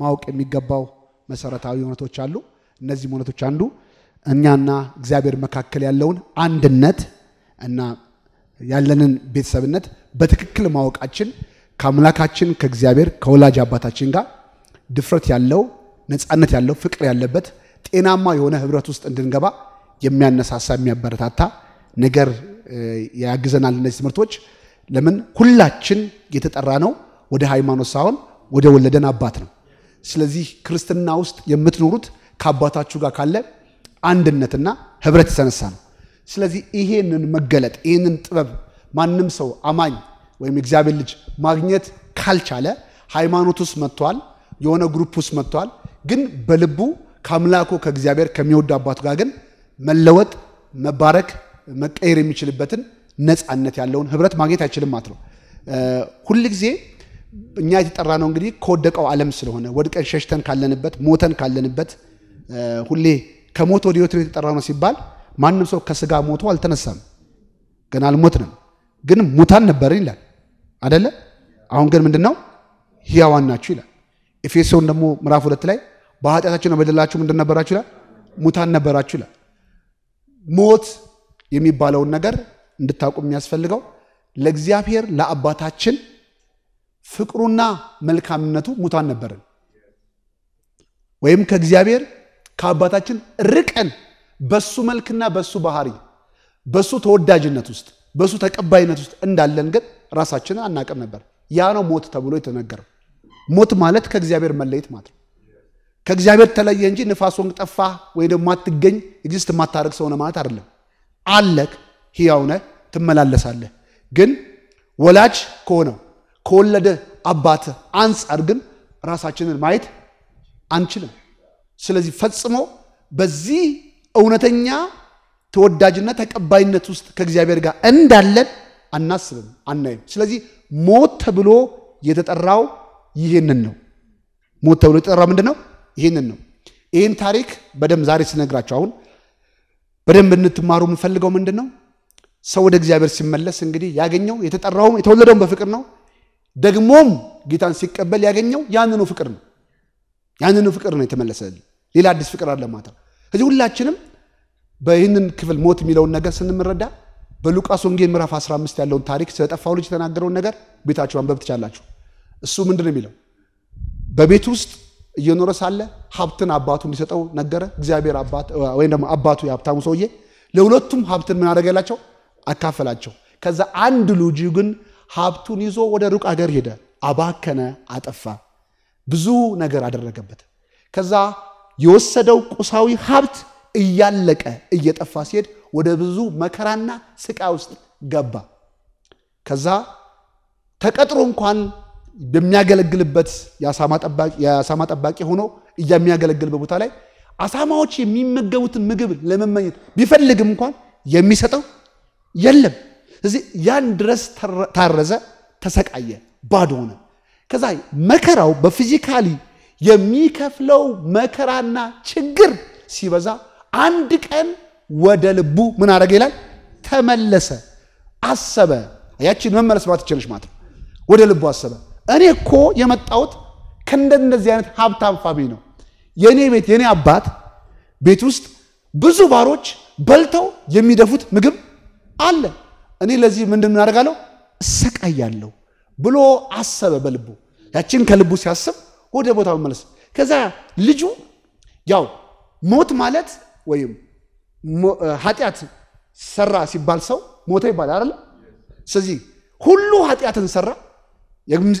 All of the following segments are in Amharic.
ማወቅ የሚገባው መሰረታዊ እውነቶች አሉ። እነዚህም እውነቶች አንዱ እኛና እግዚአብሔር መካከል ያለውን አንድነት እና ያለንን ቤተሰብነት በትክክል ማወቃችን ከአምላካችን ከእግዚአብሔር ከወላጅ አባታችን ጋር ድፍረት ያለው ነፃነት ያለው ፍቅር ያለበት ጤናማ የሆነ ህብረት ውስጥ እንድንገባ የሚያነሳሳ የሚያበረታታ ነገር ያግዘናል። እነዚህ ትምህርቶች ለምን ሁላችን የተጠራ ነው ወደ ሃይማኖት ሳይሆን ወደ ወለደን አባት ነው። ስለዚህ ክርስትና ውስጥ የምትኖሩት ከአባታችሁ ጋር ካለ አንድነትና ህብረት የተነሳ ነው። ስለዚህ ይሄንን መገለጥ ይህንን ጥበብ ማንም ሰው አማኝ ወይም እግዚአብሔር ልጅ ማግኘት ካልቻለ ሃይማኖት ውስጥ መጥቷል፣ የሆነ ግሩፕ ውስጥ መጥቷል። ግን በልቡ ከአምላኩ ከእግዚአብሔር ከሚወዱ አባቱ ጋር ግን መለወጥ፣ መባረክ፣ መቀየር የሚችልበትን ነፃነት ያለውን ህብረት ማግኘት አይችልም ማለት ነው ሁልጊዜ እኛ የተጠራ ነው እንግዲህ ከወደቀው ዓለም ስለሆነ ወድቀን ሸሽተን ካለንበት ሞተን ካለንበት ሁሌ ከሞት ወደ ህይወት የተጠራ ነው ሲባል ማንም ሰው ከስጋ ሞቶ አልተነሳም፣ ገና አልሞትንም፣ ግን ሙታን ነበርን ይላል አደለ? አሁን ግን ምንድን ነው ህያዋን ናችሁ ይላል። ኤፌሶን ደግሞ ምዕራፍ ሁለት ላይ በኃጢአታችሁ ነው በደላችሁ ምንድን ነበራችሁ ይላል፣ ሙታን ነበራችሁ ይላል። ሞት የሚባለውን ነገር እንድታውቁ የሚያስፈልገው ለእግዚአብሔር ለአባታችን ፍቅሩና መልካምነቱ ሙታን ነበርን ወይም ከእግዚአብሔር ከአባታችን ርቀን በሱ መልክና በሱ ባህሪ በሱ ተወዳጅነት ውስጥ በሱ ተቀባይነት ውስጥ እንዳለን ግን ራሳችንን አናቅም ነበር። ያ ነው ሞት ተብሎ የተነገረው። ሞት ማለት ከእግዚአብሔር መለየት ማለት ነው። ከእግዚአብሔር ተለየ እንጂ ንፋስ ጠፋ ወይ ደግሞ ማትገኝ ኤግዚስት ማታረግ ሰሆነ ማለት አይደለም። አለክ፣ ሕያው ነህ፣ ትመላለሳለህ። ግን ወላጅ ከሆነው ከወለደ አባት አንጻር ግን ራሳችንን ማየት አንችልም። ስለዚህ ፈጽሞ በዚህ እውነተኛ ተወዳጅነት ተቀባይነት ውስጥ ከእግዚአብሔር ጋር እንዳለን አናስብም፣ አናይም። ስለዚህ ሞት ተብሎ የተጠራው ይህንን ነው። ሞት ተብሎ የተጠራው ምንድን ነው? ይህንን ነው። ይህን ታሪክ በደንብ ዛሬ ስነግራቸው አሁን በደንብ እንትማሩ የምንፈልገው ምንድን ነው? ሰው ወደ እግዚአብሔር ሲመለስ እንግዲህ ያገኘው የተጠራውም የተወለደውም በፍቅር ነው። ደግሞም ጌታን ሲቀበል ያገኘው ያንኑ ፍቅር ነው። ያንኑ ፍቅር ነው የተመለሰልን። ሌላ አዲስ ፍቅር አለ ማታ። እዚህ ሁላችንም በይህንን ክፍል ሞት የሚለውን ነገር ስንምረዳ በሉቃስ ወንጌል ምዕራፍ 15 ያለውን ታሪክ ስለ ልጅ የተናገረውን ነገር ቤታችሁ አንበብ ትቻላችሁ። እሱ ምንድን ነው የሚለው? በቤት ውስጥ እየኖረ ሳለ ሀብትን አባቱ እንዲሰጠው ነገረ። እግዚአብሔር ወይም ደግሞ አባቱ የሀብታሙ ሰውዬ ለሁለቱም ሀብትን ምን አደረገላቸው? አካፈላቸው። ከዛ አንድ ልጁ ግን ሀብቱን ይዞ ወደ ሩቅ አገር ሄደ፣ አባከነ፣ አጠፋ፣ ብዙ ነገር አደረገበት። ከዛ የወሰደው ቁሳዊ ሀብት እያለቀ እየጠፋ ሲሄድ ወደ ብዙ መከራና ስቃይ ውስጥ ገባ። ከዛ ተቀጥሮ እንኳን የሚያገለግልበት የአሳማ ጠባቂ ሆኖ እያሚያገለግልበት ቦታ ላይ አሳማዎች የሚመገቡትን ምግብ ለመመኘት ቢፈልግም እንኳን የሚሰጠው የለም። እዚህ ያን ድረስ ታረዘ፣ ተሰቃየ፣ ባዶ ሆነ። ከዛ መከራው በፊዚካሊ የሚከፍለው መከራና ችግር ሲበዛ አንድ ቀን ወደ ልቡ ምን አደረገ ይላል ተመለሰ፣ አሰበ። ያችን መመለስ ማለት ማለት ነው። ወደ ልቡ አሰበ። እኔ እኮ የመጣሁት ከእንደነዚህ አይነት ሀብታም ፋሚሊ ነው። የእኔ ቤት የእኔ አባት ቤት ውስጥ ብዙ ባሮች በልተው የሚደፉት ምግብ አለ። እኔ ለዚህ ምንድን እናደርጋለሁ እሰቃያለሁ ብሎ አሰበ በልቡ። ያችን ከልቡ ሲያስብ ወደ ቦታው መመለስ። ከዛ ልጁ ያው ሞት ማለት ወይም ኃጢአት ሰራ ሲባል ሰው ሞተ ይባል አይደለ? ስለዚህ ሁሉ ኃጢአትን ሰራ፣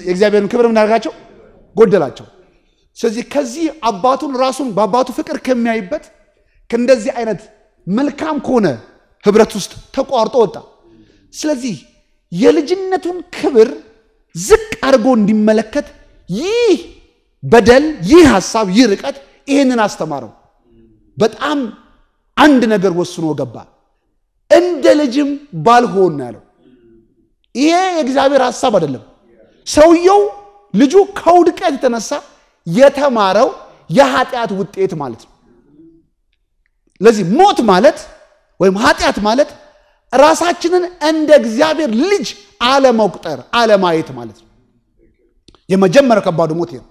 የእግዚአብሔርን ክብር ምናደርጋቸው ጎደላቸው። ስለዚህ ከዚህ አባቱን ራሱን በአባቱ ፍቅር ከሚያይበት ከእንደዚህ አይነት መልካም ከሆነ ህብረት ውስጥ ተቋርጦ ወጣ። ስለዚህ የልጅነቱን ክብር ዝቅ አድርጎ እንዲመለከት ይህ በደል፣ ይህ ሀሳብ፣ ይህ ርቀት ይህንን አስተማረው። በጣም አንድ ነገር ወስኖ ገባ። እንደ ልጅም ባልሆን ያለው። ይሄ የእግዚአብሔር ሀሳብ አይደለም። ሰውየው ልጁ ከውድቀት የተነሳ የተማረው የኃጢአት ውጤት ማለት ነው። ለዚህ ሞት ማለት ወይም ኃጢአት ማለት ራሳችንን እንደ እግዚአብሔር ልጅ አለመቁጠር አለማየት ማለት ነው። የመጀመሪያው ከባዱ ሞት ነው።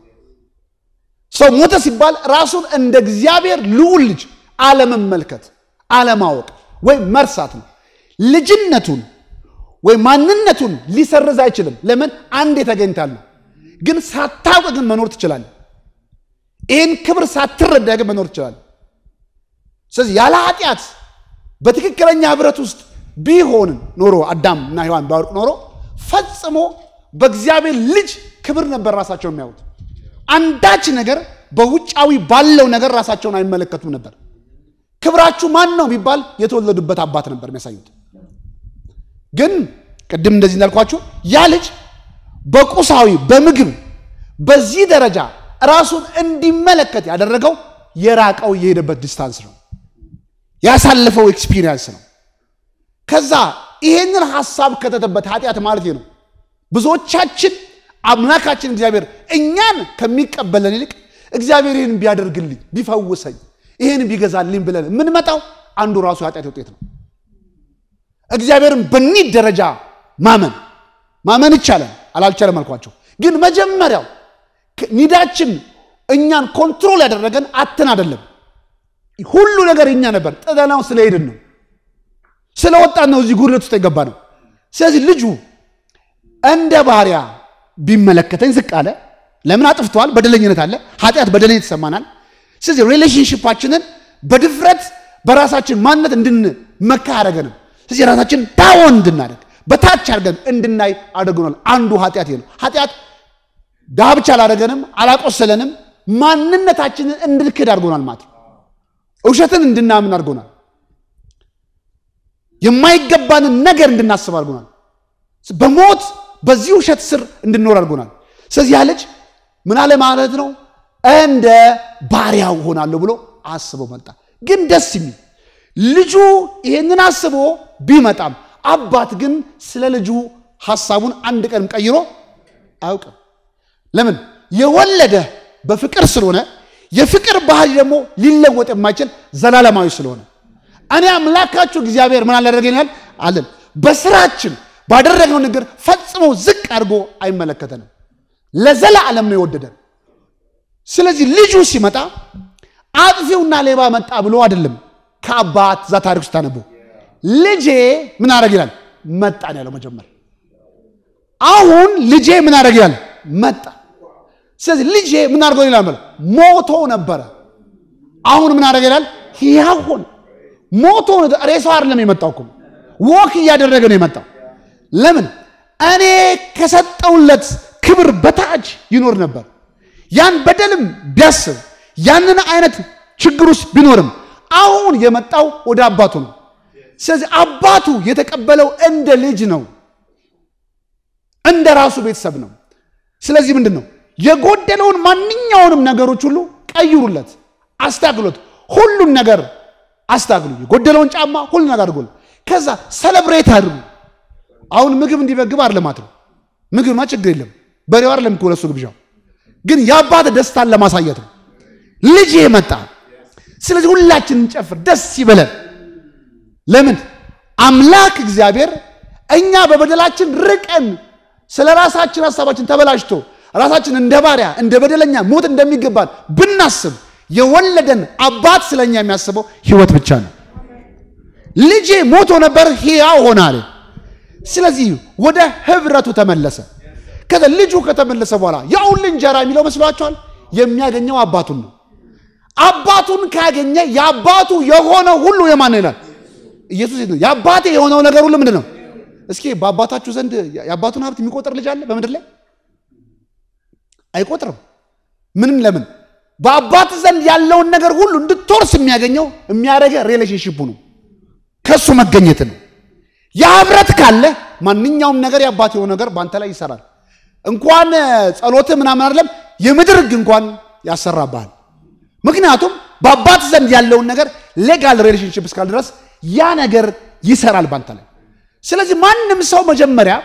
ሰው ሞተ ሲባል ራሱን እንደ እግዚአብሔር ልዑል ልጅ አለመመልከት፣ አለማወቅ ወይም መርሳት ነው። ልጅነቱን ወይም ማንነቱን ሊሰርዝ አይችልም። ለምን? አንዴ ተገኝታለሁ። ግን ሳታውቅ ግን መኖር ትችላለ። ይህን ክብር ሳትረዳ ግን መኖር ትችላለ። ስለዚህ ያለ ኃጢአት በትክክለኛ ህብረት ውስጥ ቢሆን ኖሮ አዳም እና ሔዋን ባወርቅ ኖሮ ፈጽሞ በእግዚአብሔር ልጅ ክብር ነበር ራሳቸው የሚያዩት። አንዳች ነገር በውጫዊ ባለው ነገር ራሳቸውን አይመለከቱም ነበር። ክብራችሁ ማን ነው ቢባል የተወለዱበት አባት ነበር የሚያሳዩት። ግን ቅድም እንደዚህ እንዳልኳችሁ ያ ልጅ በቁሳዊ በምግብ በዚህ ደረጃ ራሱን እንዲመለከት ያደረገው የራቀው የሄደበት ዲስታንስ ነው፣ ያሳለፈው ኤክስፒሪየንስ ነው። ከዛ ይሄንን ሐሳብ ከተተበት ኃጢአት ማለት ነው። ብዙዎቻችን አምላካችን እግዚአብሔር እኛን ከሚቀበለን ይልቅ እግዚአብሔር ይህን ቢያደርግልኝ ቢፈውሰኝ ይህን ቢገዛልኝ ብለን የምንመጣው አንዱ ራሱ ኃጢአት ውጤት ነው። እግዚአብሔርን በኒድ ደረጃ ማመን ማመን ይቻላል አላልቻለም አልኳቸው። ግን መጀመሪያው ኒዳችን እኛን ኮንትሮል ያደረገን አትን አደለም፣ ሁሉ ነገር እኛ ነበር፣ ጥለናው ስለሄድን ነው። ስለ ወጣት ነው እዚህ ጉድለት ውስጥ የገባ ነው። ስለዚህ ልጁ እንደ ባሪያ ቢመለከተኝ ዝቅ አለ። ለምን አጥፍተዋል? በደለኝነት አለ። ኃጢአት በደለኝ ተሰማናል። ስለዚህ ሪሌሽንሽፓችንን በድፍረት በራሳችን ማንነት እንድንመካ አደረገንም። ስለዚህ ራሳችን ዳውን እንድናደርግ በታች አድርገን እንድናይ አድርገናል። አንዱ ኃጢአት ይሄ ነው። ኃጢአት ብቻ አላደረገንም፣ አላቆሰለንም። ማንነታችንን እንድንክድ አድርጎናል ማለት ነው። እውሸትን እንድናምን አድርጎናል። የማይገባንን ነገር እንድናስብ አድርጎናል። በሞት በዚህ ውሸት ስር እንድንኖር አድርጎናል። ስለዚህ ያ ልጅ ምን አለ ማለት ነው? እንደ ባሪያው ሆናለሁ ብሎ አስቦ መጣ። ግን ደስ የሚል ልጁ ይሄንን አስቦ ቢመጣም አባት ግን ስለ ልጁ ሀሳቡን አንድ ቀንም ቀይሮ አያውቅም። ለምን? የወለደ በፍቅር ስለሆነ የፍቅር ባህሪ ደግሞ ሊለወጥ የማይችል ዘላለማዊ ስለሆነ እኔ አምላካችሁ እግዚአብሔር ምን አላደረገኛል አለን። በስራችን ባደረግነው ነገር ፈጽሞ ዝቅ አድርጎ አይመለከተንም። ዓለም ነው የወደደን። ስለዚህ ልጁ ሲመጣ አጥፊውና ሌባ መጣ ብሎ አይደለም። ከአባት ዛ ታሪክ ውስጥ ታነቡ ልጄ ምን አደረግ ይላል መጣ ነው ያለው መጀመር። አሁን ልጄ ምን አደረግ ይላል መጣ። ስለዚህ ልጄ ምን አድርጎ ይላል ሞቶ ነበረ። አሁን ምን አደረግ ይላል ያሁን ሞቶ ሬሳው አይደለም የመጣው እኮ ወክ እያደረገ ነው የመጣው። ለምን እኔ ከሰጠውለት ክብር በታች ይኖር ነበር። ያን በደልም ቢያስብ ያንን አይነት ችግር ውስጥ ቢኖርም አሁን የመጣው ወደ አባቱ ነው። ስለዚህ አባቱ የተቀበለው እንደ ልጅ ነው፣ እንደ ራሱ ቤተሰብ ነው። ስለዚህ ምንድን ነው የጎደለውን ማንኛውንም ነገሮች ሁሉ ቀይሩለት፣ አስተካክሎት ሁሉን ነገር አስታግሉ፣ የጎደለውን ጫማ ሁሉ ነገር አድርጎል። ከዛ ሰለብሬት አድርጉ። አሁን ምግብ እንዲመግብ አርለማት ነው። ምግብማ ችግር የለም በሬው አርለም እኮ ለሱ ግብዣው፣ ግን የአባት ደስታን ለማሳየት ነው። ልጅ መጣ። ስለዚህ ሁላችን እንጨፍር፣ ደስ ይበለን። ለምን አምላክ እግዚአብሔር እኛ በበደላችን ርቀን ስለ ራሳችን ሀሳባችን ተበላሽቶ ራሳችን እንደ ባሪያ እንደ በደለኛ ሞት እንደሚገባን ብናስብ የወለደን አባት ስለኛ የሚያስበው ህይወት ብቻ ነው። ልጄ ሞቶ ነበር ሕያው ሆነ አለ። ስለዚህ ወደ ህብረቱ ተመለሰ። ከዛ ልጁ ከተመለሰ በኋላ የአሁን እንጀራ የሚለው መስሏቸዋል። የሚያገኘው አባቱን ነው። አባቱን ካገኘ የአባቱ የሆነ ሁሉ የማን ይላል ኢየሱስ። የአባቴ የሆነው ነገር ሁሉ ምንድን ነው? እስኪ በአባታችሁ ዘንድ የአባቱን ሀብት የሚቆጥር ልጅ አለ በምድር ላይ? አይቆጥርም። ምንም ለምን በአባት ዘንድ ያለውን ነገር ሁሉ እንድትወርስ የሚያገኘው የሚያደረገ ሪሌሽንሽፑ ነው፣ ከእሱ መገኘት ነው። ያ ህብረት ካለ ማንኛውም ነገር የአባት የሆነ ነገር በአንተ ላይ ይሰራል። እንኳን ጸሎት ምናምን አይደለም የምድር ህግ እንኳን ያሰራብሃል። ምክንያቱም በአባት ዘንድ ያለውን ነገር ሌጋል ሪሌሽንሽፕ እስካል ድረስ ያ ነገር ይሰራል ባንተ ላይ። ስለዚህ ማንም ሰው መጀመሪያ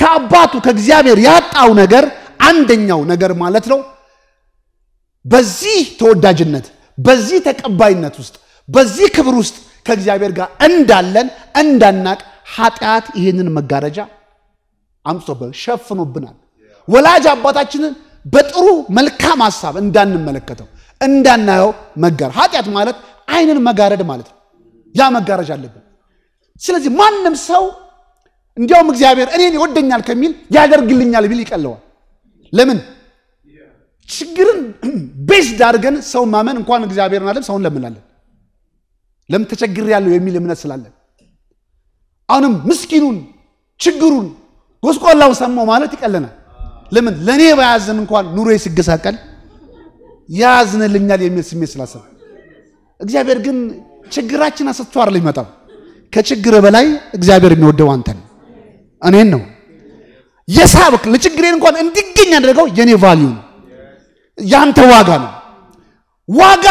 ከአባቱ ከእግዚአብሔር ያጣው ነገር አንደኛው ነገር ማለት ነው በዚህ ተወዳጅነት፣ በዚህ ተቀባይነት ውስጥ፣ በዚህ ክብር ውስጥ ከእግዚአብሔር ጋር እንዳለን እንዳናቅ ኃጢአት ይህንን መጋረጃ አምጥቶብን ሸፍኖብናል። ወላጅ አባታችንን በጥሩ መልካም ሀሳብ እንዳንመለከተው እንዳናየው መጋረድ ኃጢአት ማለት አይንን መጋረድ ማለት ነው። ያ መጋረጃ አለብን። ስለዚህ ማንም ሰው እንዲያውም እግዚአብሔር እኔን ይወደኛል ከሚል ያደርግልኛል ቢል ይቀለዋል። ለምን? ችግርን ቤዝድ አድርገን ሰው ማመን እንኳን እግዚአብሔርን አለም ሰውን ለምናለን። ለምን ተቸግር ያለው የሚል እምነት ስላለን አሁንም ምስኪኑን ችግሩን ጎስቆላውን ሰማው ማለት ይቀለናል። ለምን ለእኔ ባያዝን እንኳን ኑሮ ሲገሳቀል ያዝንልኛል የሚል ስሜት ስላሰብ እግዚአብሔር ግን ችግራችን አሰጥቶ አይደል ይመጣው። ከችግር በላይ እግዚአብሔር የሚወደው አንተን እኔን ነው የሳብክ ለችግሬን እንኳን እንዲገኝ ያደረገው የኔ ቫልዩ ነው። ያንተ ዋጋ ነው። ዋጋ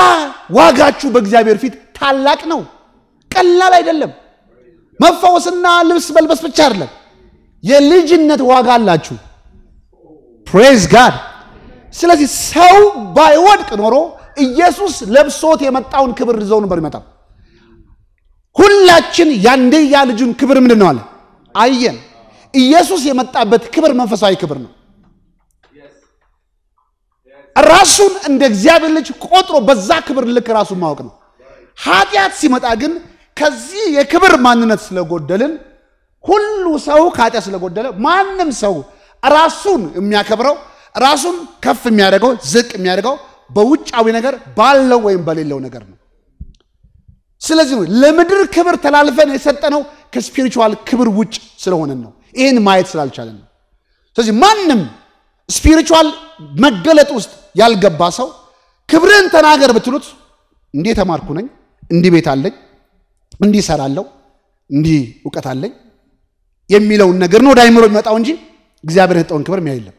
ዋጋችሁ በእግዚአብሔር ፊት ታላቅ ነው። ቀላል አይደለም። መፈወስና ልብስ መልበስ ብቻ አይደለም። የልጅነት ዋጋ አላችሁ። ፕሬዝ ጋድ። ስለዚህ ሰው ባይወድቅ ኖሮ ኢየሱስ ለብሶት የመጣውን ክብር ይዘው ነበር ይመጣው። ሁላችን ያንድያ ልጁን ክብር ምንድን ነው አለ አየን። ኢየሱስ የመጣበት ክብር መንፈሳዊ ክብር ነው። ራሱን እንደ እግዚአብሔር ልጅ ቆጥሮ በዛ ክብር ልክ ራሱን ማወቅ ነው። ኃጢአት ሲመጣ ግን ከዚህ የክብር ማንነት ስለጎደልን ሁሉ ሰው ከኃጢአት ስለጎደለ ማንም ሰው ራሱን የሚያከብረው ራሱን ከፍ የሚያደርገው ዝቅ የሚያደርገው በውጫዊ ነገር ባለው ወይም በሌለው ነገር ነው። ስለዚህ ለምድር ክብር ተላልፈን የሰጠነው ከስፒሪቹዋል ክብር ውጭ ስለሆነን ነው። ይህን ማየት ስላልቻለን ነው። ስለዚህ ማንም ስፒሪቹዋል መገለጥ ውስጥ ያልገባ ሰው ክብርን ተናገር ብትሉት እንዲህ ተማርኩ ነኝ፣ እንዲህ ቤት አለኝ፣ እንዲህ እሰራለሁ፣ እንዲህ እውቀት አለኝ የሚለውን ነገር ነው ወደ አይምሮ የሚመጣው እንጂ እግዚአብሔር የሰጠውን ክብር የሚያይ የለም።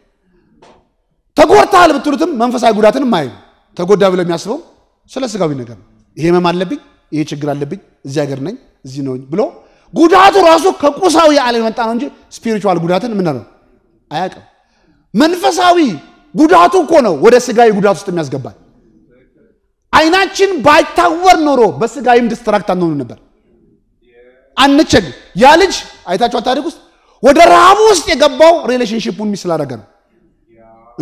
ተጎድተሃል ብትሉትም መንፈሳዊ ጉዳትንም አይ ተጎዳ ብለው የሚያስበው ስለ ስጋዊ ነገር ነው። ይሄ ህመም አለብኝ፣ ይሄ ችግር አለብኝ፣ እዚህ ሀገር ነኝ፣ እዚህ ነው ብሎ ጉዳቱ ራሱ ከቁሳዊ ዓለም የመጣ ነው እንጂ ስፒሪቹዋል ጉዳትን ምን ነው አያውቅም። መንፈሳዊ ጉዳቱ እኮ ነው ወደ ስጋዊ ጉዳት ውስጥ የሚያስገባል። አይናችን ባይታወር ኖሮ በስጋዊም ዲስትራክት አንሆኑ ነበር፣ አንቸግ ያ ልጅ አይታቸው ታሪክ ውስጥ ወደ ረሃቡ ውስጥ የገባው ሪሌሽንሽፑን ሚስ ስላደረገ ነው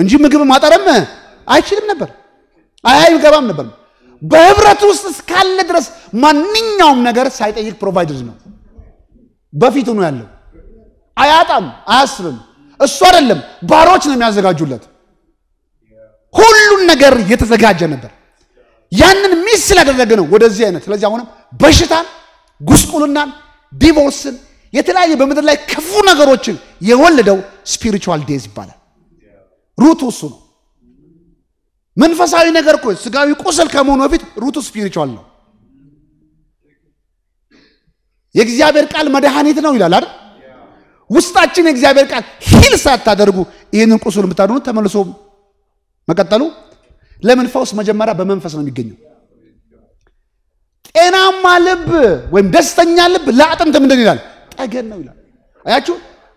እንጂ ምግብ ማጠረም አይችልም ነበር፣ አያይም ነበር። በህብረት ውስጥ እስካለ ድረስ ማንኛውም ነገር ሳይጠይቅ ፕሮቫይደር ነው። በፊት ነው ያለው። አያጣም፣ አያስብም። እሱ አይደለም ባሮች ነው የሚያዘጋጁለት። ሁሉን ነገር የተዘጋጀ ነበር። ያንን ሚስ ስላደረገ ነው ወደዚህ አይነት። ስለዚህ አሁንም በሽታን፣ ጉስቁልናን፣ ዲቮርስን የተለያየ በምድር ላይ ክፉ ነገሮችን የወለደው ስፒሪቹዋል ዴዝ ይባላል። ሩቱ እሱ ነው። መንፈሳዊ ነገር እኮ ስጋዊ ቁስል ከመሆኑ በፊት ሩቱ ስፒሪቹዋል ነው። የእግዚአብሔር ቃል መድኃኒት ነው ይላል አይደል? ውስጣችን የእግዚአብሔር ቃል ሂል ሳታደርጉ ይህንን ቁስል የምታድኑ ተመልሶ መቀጠሉ ለምን ፈውስ መጀመሪያ በመንፈስ ነው የሚገኘው። ጤናማ ልብ ወይም ደስተኛ ልብ ለአጥንት ምንድን ይላል? ጠገን ነው ይላል። አያችሁ፣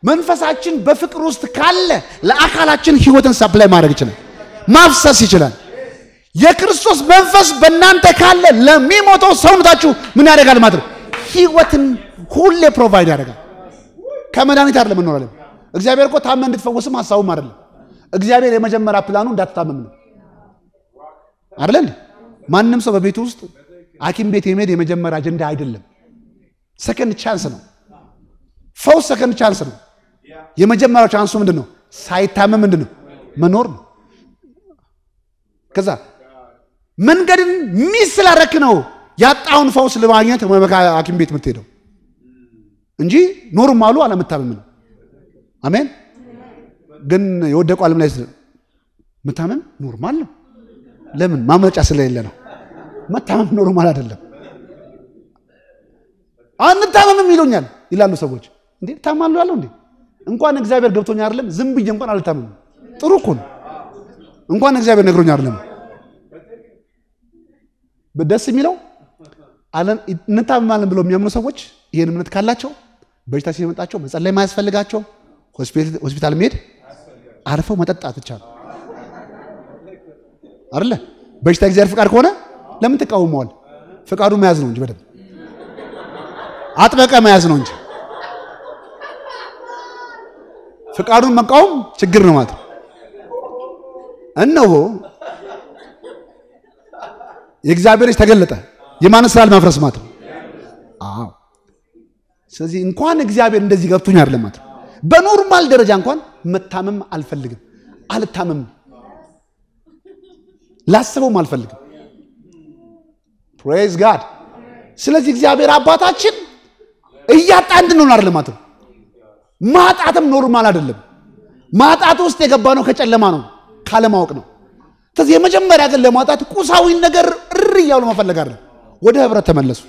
መንፈሳችን በፍቅር ውስጥ ካለ ለአካላችን ህይወትን ሰፕላይ ማድረግ ይችላል፣ ማፍሰስ ይችላል። የክርስቶስ መንፈስ በእናንተ ካለ ለሚሞተው ሰውነታችሁ ምን ያደርጋል ማለት ህይወትን ሁሌ ፕሮቫይድ ያደርጋል። ከመድኃኒት አይደለም እንኖራለን። እግዚአብሔር እኮ ታመን እንድትፈወስም ሀሳቡም አይደለም። እግዚአብሔር የመጀመሪያ ፕላኑ እንዳትታመም ነው አይደል? ማንም ሰው በቤቱ ውስጥ ሀኪም ቤት የመሄድ የመጀመሪያ አጀንዳ አይደለም። ሰከንድ ቻንስ ነው። ፈውስ ሰከንድ ቻንስ ነው። የመጀመሪያው ቻንሱ ምንድን ነው? ሳይታመም ምንድን ነው መኖር ነው። ከዛ መንገድን ሚስ ስላረክ ነው ያጣውን ፈውስ ለማግኘት ሐኪም ቤት የምትሄደው እንጂ ኖርማሉ አለመታመም ነው። አሜን ግን የወደቀው አለም ላይ መታመም ኖርማል ነው። ለምን ማምለጫ ስለሌለ ነው። መታመም ኖርማል አይደለም። አንታመምም ይሉኛል ይላሉ ሰዎች። እንዴ ታማሉ ያለው እንዴ እንኳን እግዚአብሔር ገብቶኝ አይደለም ዝም ብዬ እንኳን አልታመም ጥሩ እኮ ነው። እንኳን እግዚአብሔር ነግሮኛ አይደለም። ደስ የሚለው እንታመማለን ብለው የሚያምኑ ሰዎች ይህን እምነት ካላቸው በሽታ ሲመጣቸው መጸለይ ማያስፈልጋቸው ሆስፒታል መሄድ አርፈው መጠጣት ብቻ ነው አይደለ? በሽታ እግዚአብሔር ፍቃድ ከሆነ ለምን ትቃወመዋል? ፍቃዱ መያዝ ነው እንጂ በደንብ አጥበቀ መያዝ ነው እንጂ ፍቃዱን መቃወም ችግር ነው ማለት ነው። እነሆ የእግዚአብሔር ልጅ ተገለጠ። የማንን ማፍረስ ለማፍረስ ማለት ነው? አዎ። ስለዚህ እንኳን እግዚአብሔር እንደዚህ ገብቶኝ አይደለም ማለት ነው። በኖርማል ደረጃ እንኳን መታመም አልፈልግም። አልታመም ላስበውም አልፈልግም። ፕሬዝ ጋድ። ስለዚህ እግዚአብሔር አባታችን እያጣ እንድንሆን አይደለም ማጣትም ኖርማል አይደለም። ማጣት ውስጥ የገባ ነው ከጨለማ ነው ካለማወቅ ነው። ስለዚህ የመጀመሪያ ግን ለማጣት ቁሳዊን ነገር እር እያሉ መፈለግ አለ ወደ ህብረት ተመለሱ።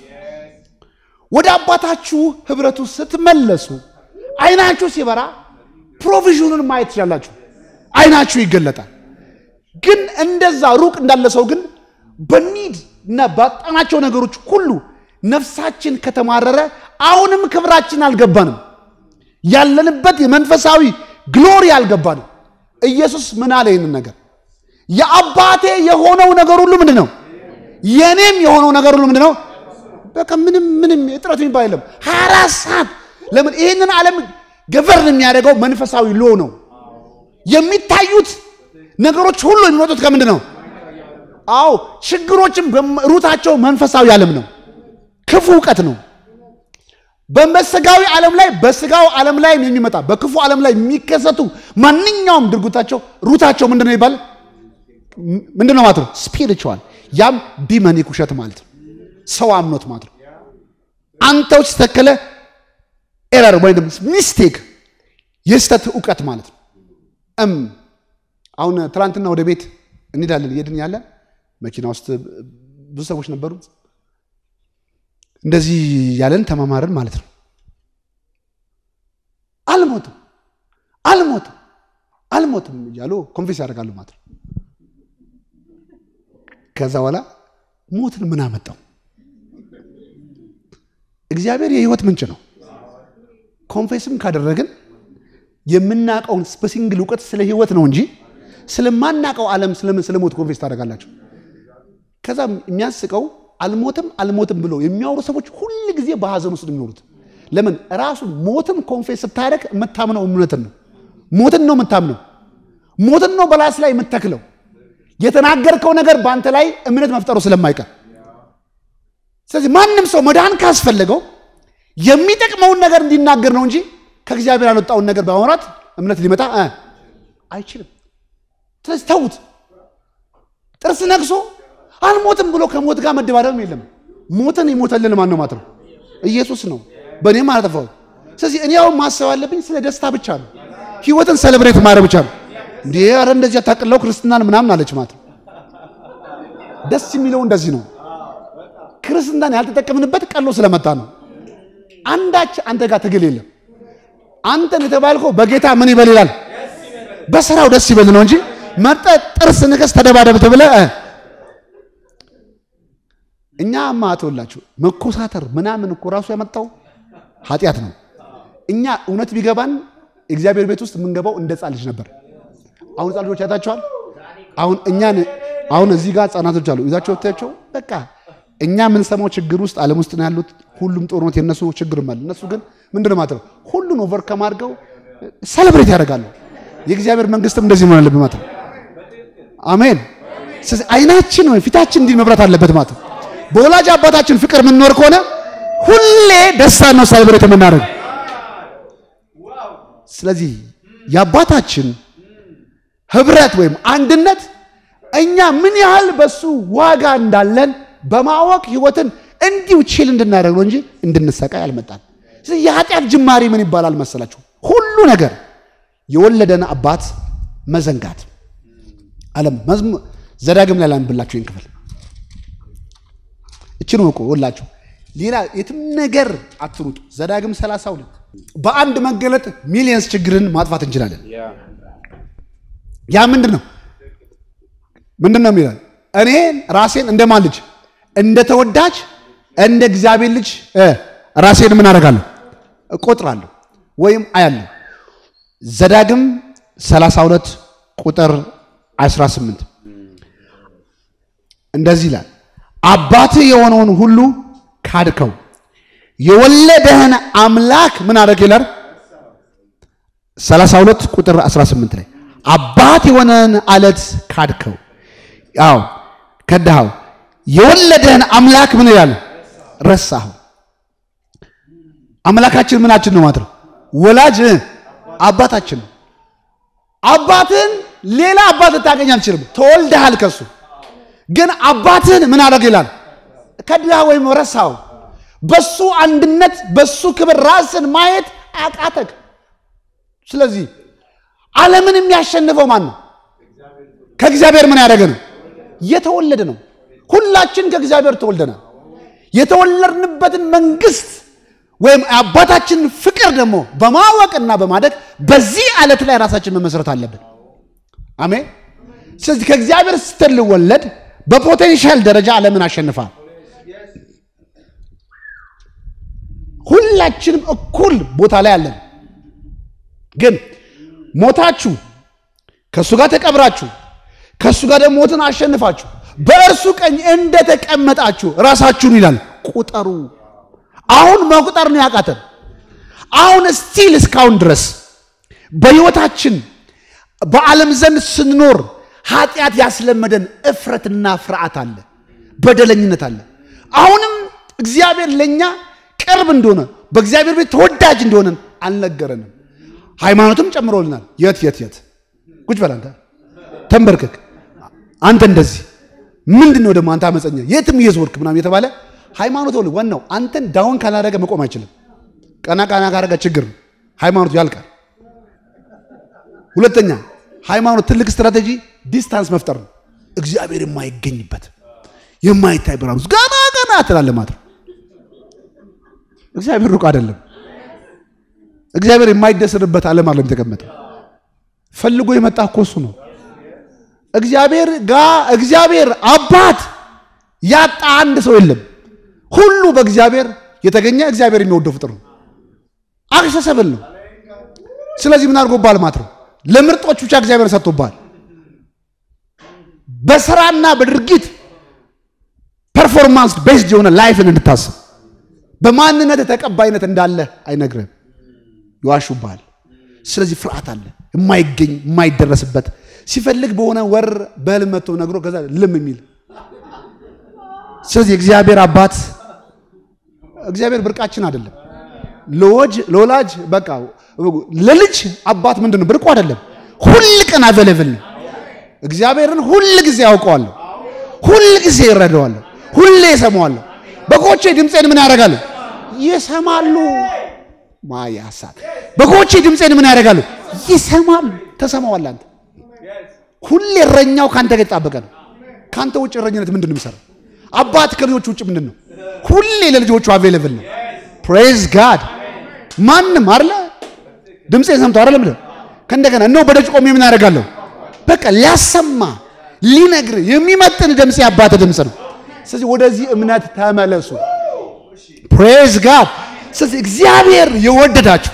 ወደ አባታችሁ ህብረቱ ስትመለሱ አይናችሁ ሲበራ ፕሮቪዥኑን ማየት ትችላላችሁ። አይናችሁ ይገለጣል። ግን እንደዛ ሩቅ እንዳለ ሰው ግን በኒድ እና ባጣናቸው ነገሮች ሁሉ ነፍሳችን ከተማረረ አሁንም ክብራችን አልገባንም። ያለንበት የመንፈሳዊ ግሎሪ አልገባንም። ኢየሱስ ምን አለ? ይህንን ነገር የአባቴ የሆነው ነገር ሁሉ ምንድን ነው? የእኔም የሆነው ነገር ሁሉ ምንድን ነው? በቃ ምንም ምንም እጥረት የሚባል የለም። ሀያ አራት ሰዓት ለምን ይህንን ዓለም ገቨርን የሚያደርገው መንፈሳዊ ሎ ነው። የሚታዩት ነገሮች ሁሉ የሚመጡት ከምንድ ነው? አዎ ችግሮችም ሩታቸው መንፈሳዊ ዓለም ነው። ክፉ እውቀት ነው። በመስጋዊ ዓለም ላይ በስጋው ዓለም ላይ የሚመጣ በክፉ ዓለም ላይ የሚከሰቱ ማንኛውም ድርጉታቸው ሩታቸው ምንድን ነው ይባል ምንድ ነው ማለት ነው? ስፒሪቹዋል ያም ዲመኒክ ውሸት ማለት ነው። ሰው አምኖት ማለት ነው። አንተው ሲተከለ ኤረር ወይ ሚስቴክ የስተት እውቀት ማለት ነው። እም አሁን ትናንትና ወደ ቤት እንሄዳለን እየድን ያለ መኪና ውስጥ ብዙ ሰዎች ነበሩ። እንደዚህ ያለን ተማማርን ማለት ነው። አልሞትም አልሞትም አልሞትም እያሉ ኮንፌስ ያደርጋሉ ማለት ነው። ከዛ በኋላ ሞትን ምን አመጣው? እግዚአብሔር የህይወት ምንጭ ነው። ኮንፌስም ካደረግን የምናውቀውን በሲንግል እውቀት ስለ ህይወት ነው እንጂ ስለማናውቀው ዓለም ስለምን ስለሞት ኮንፌስ ታደርጋላችሁ። ከዛም የሚያስቀው አልሞትም አልሞትም ብሎ የሚያወሩ ሰዎች ሁል ጊዜ በሀዘን ውስጥ የሚኖሩት ለምን? ራሱ ሞትን ኮንፌስ ስታደርግ የምታምነው እምነትን ነው። ሞትን ነው የምታምነው። ሞትን ነው በላስ ላይ የምተክለው። የተናገርከው ነገር በአንተ ላይ እምነት መፍጠሩ ስለማይቀር ስለዚህ ማንም ሰው መዳን ካስፈለገው የሚጠቅመውን ነገር እንዲናገር ነው እንጂ ከእግዚአብሔር ያልወጣውን ነገር በማውራት እምነት ሊመጣ አይችልም። ስለዚህ ተዉት። ጥርስ ነግሶ አልሞትም ብሎ ከሞት ጋር መደባደብም የለም። ሞትን የሞተልን ማን ነው ማለት ነው? ኢየሱስ ነው። በእኔም አላጠፋሁም። ስለዚህ እኔ ያው ማሰብ አለብኝ ስለ ደስታ ብቻ ነው። ህይወትን ሰለብሬት ማድረግ ብቻ ነው። እንዴ አረ እንደዚህ አታቅለው ክርስትናን ምናምን አለች ማለት ነው። ደስ የሚለው እንደዚህ ነው። ክርስትናን ያልተጠቀምንበት ቀሎ ስለመጣ ነው። አንዳች አንተ ጋር ትግል የለም። አንተን የተባልከው በጌታ ምን ይበል ይላል፣ በስራው ደስ ይበል ነው እንጂ መርጠህ ጥርስ ንከስ ተደባደብ ተብለ እኛ ማተውላችሁ መኮሳተር ምናምን እኮ ራሱ ያመጣው ኃጢአት ነው። እኛ እውነት ቢገባን እግዚአብሔር ቤት ውስጥ የምንገባው እንደ ሕፃን ልጅ ነበር። አሁን ሕፃን ልጆች ያታቸዋል? አሁን እኛ አሁን እዚህ ጋር ሕፃናቶች አሉ ይዛቸው ታያቸው። በቃ እኛ የምንሰማው ችግር ውስጥ ዓለም ውስጥ ነው ያሉት ሁሉም ጦርነት የነሱ ችግር ማለት እነሱ ግን ምንድነው ማለት ነው ሁሉን ኦቨር አድርገው ሰለብሬት ያደርጋሉ። የእግዚአብሔር መንግስትም እንደዚህ መሆን አለበት ማለት ነው። አሜን። ስለዚህ አይናችን ወይ ፊታችን እንዲህ መብራት አለበት ማለት ነው። በወላጅ አባታችን ፍቅር የምንኖር ከሆነ ሁሌ ደስታ ነው ሰለብሬት የምናደርግ። ስለዚህ የአባታችን ህብረት ወይም አንድነት እኛ ምን ያህል በሱ ዋጋ እንዳለን በማወቅ ህይወትን እንዲሁ ቺል እንድናደርግ ነው እንጂ እንድንሰቃይ አልመጣም። ስለዚህ የኃጢአት ጅማሪ ምን ይባላል መሰላችሁ? ሁሉ ነገር የወለደን አባት መዘንጋት አለም መዝሙ ዘዳግም ላይ ላንብላችሁ ይህን ክፍል እችን እወቁ ወላችሁ ሌላ የትም ነገር አትሩጡ። ዘዳግም ሰላሳ ሁለት በአንድ መገለጥ ሚሊየንስ ችግርን ማጥፋት እንችላለን። ያ ምንድን ነው ምንድን ነው የሚለን እኔ ራሴን እንደማን ልጅ እንደ እንደ እግዚአብሔር ልጅ ራሴን ምን አደርጋለሁ? እቆጥራለሁ ወይም አያለሁ። ዘዳግም 32 ቁጥር 18 እንደዚህ ይላል፣ አባትህ የሆነውን ሁሉ ካድከው፣ የወለደህን አምላክ ምን አደረግ ይላል 32 ቁጥር 18 ላይ አባት የሆነን አለት ካድከው። አዎ ከድሃው የወለደህን አምላክ ምን ይላል ረሳሁ። አምላካችን ምናችን ነው ማለት ወላጅ አባታችን ነው። አባትን ሌላ አባት ልታገኝ አልችልም። ተወልደሃል ከሱ ግን አባትን ምን አደረግ ይላል ከድሃ ወይም ረሳው። በሱ አንድነት በሱ ክብር ራስን ማየት አቃተክ። ስለዚህ ዓለምን የሚያሸንፈው ማን ነው? ከእግዚአብሔር ምን ያደረገ ነው? የተወለደ ነው። ሁላችን ከእግዚአብሔር ተወልደናል። የተወለድንበትን መንግስት ወይም አባታችን ፍቅር ደግሞ በማወቅና በማደግ በዚህ አለት ላይ ራሳችን መመስረት አለብን። አሜን። ስለዚህ ከእግዚአብሔር ስትልወለድ በፖቴንሻል ደረጃ ዓለምን አሸንፋል። ሁላችንም እኩል ቦታ ላይ አለን። ግን ሞታችሁ ከእሱ ጋር ተቀብራችሁ ከእሱ ጋር ደግሞ ሞትን አሸንፋችሁ በእርሱ ቀኝ እንደተቀመጣችሁ ራሳችሁን ይላል ቁጠሩ። አሁን መቁጠር ነው ያቃተን። አሁን ስቲል እስካሁን ድረስ በሕይወታችን በዓለም ዘንድ ስንኖር ኃጢአት ያስለመደን እፍረትና ፍርሃት አለ፣ በደለኝነት አለ። አሁንም እግዚአብሔር ለእኛ ቅርብ እንደሆነ በእግዚአብሔር ቤት ተወዳጅ እንደሆነን አልነገረንም። ሃይማኖትም ጨምሮልናል። የት የት የት ቁጭ በላንተ ተንበርክክ አንተ እንደዚህ ምንድን ነው ደግሞ አንተ አመፀኛ የትም እየዞርክ ምናም የተባለ ሃይማኖት ወል ዋናው አንተን ዳውን ካላደረገ መቆም አይችልም። ቀና ቀና ካረገ ችግር ነው። ሃይማኖት ያልቃል። ሁለተኛ ሃይማኖት ትልቅ ስትራቴጂ ዲስታንስ መፍጠር ነው። እግዚአብሔር የማይገኝበት የማይታይ ብርሃን ውስጥ ገና ገና ትላለህ ማለት ነው። እግዚአብሔር ሩቅ አይደለም። እግዚአብሔር የማይደስርበት ዓለም አይደለም የተቀመጠ ፈልጎ የመጣ እኮ እሱ ነው። እግዚአብሔር ጋ እግዚአብሔር አባት ያጣ አንድ ሰው የለም። ሁሉ በእግዚአብሔር የተገኘ እግዚአብሔር የሚወደው ፍጥር ነው። አክሰሰብል ነው። ስለዚህ ምን አድርጎባል ማለት ነው? ለምርጦች ብቻ እግዚአብሔር ሰጥቶባል። በስራና በድርጊት ፐርፎርማንስ ቤዝድ የሆነ ላይፍን እንድታስብ በማንነት ተቀባይነት እንዳለ አይነግርህም፣ ይዋሹብሃል። ስለዚህ ፍርሃት አለ፣ የማይገኝ የማይደረስበት ሲፈልግ በሆነ ወር በህልም መጥቶ ነግሮ ከዛ ልም የሚል ስለዚህ እግዚአብሔር አባት እግዚአብሔር ብርቃችን አይደለም። ለወጅ ለወላጅ በቃ ለልጅ አባት ምንድን ነው ብርቁ አይደለም። ሁል ቀን አቬለብል ነው። እግዚአብሔርን ሁል ጊዜ ያውቀዋለሁ፣ ሁል ጊዜ ይረዳዋለሁ፣ ሁሌ ይሰማዋለሁ። በጎቼ ድምፄን ምን ያደርጋሉ? ይሰማሉ። ማያሳት በጎቼ ድምፄን ምን ያደርጋሉ? ይሰማሉ። ተሰማዋል አንተ ሁሌ እረኛው ካንተ ጋር የተጣበቀ ነው። ካንተ ውጭ እረኝነት ምንድን ነው የሚሰራው? አባት ከልጆች ውጭ ምንድን ነው? ሁሌ ለልጆቹ አቬለብል ነው። ፕሬዝ ጋድ። ማንም አለ ድምፄን ሰምቶ አይደለም ብለ ከእንደገና እነሆ በደጅ ቆሜ ምን አደርጋለሁ? በቃ ሊያሰማ ሊነግር የሚመጥን ድምፅ የአባት ድምፅ ነው። ስለዚህ ወደዚህ እምነት ተመለሱ። ፕሬዝ ጋድ። ስለዚህ እግዚአብሔር የወደዳችሁ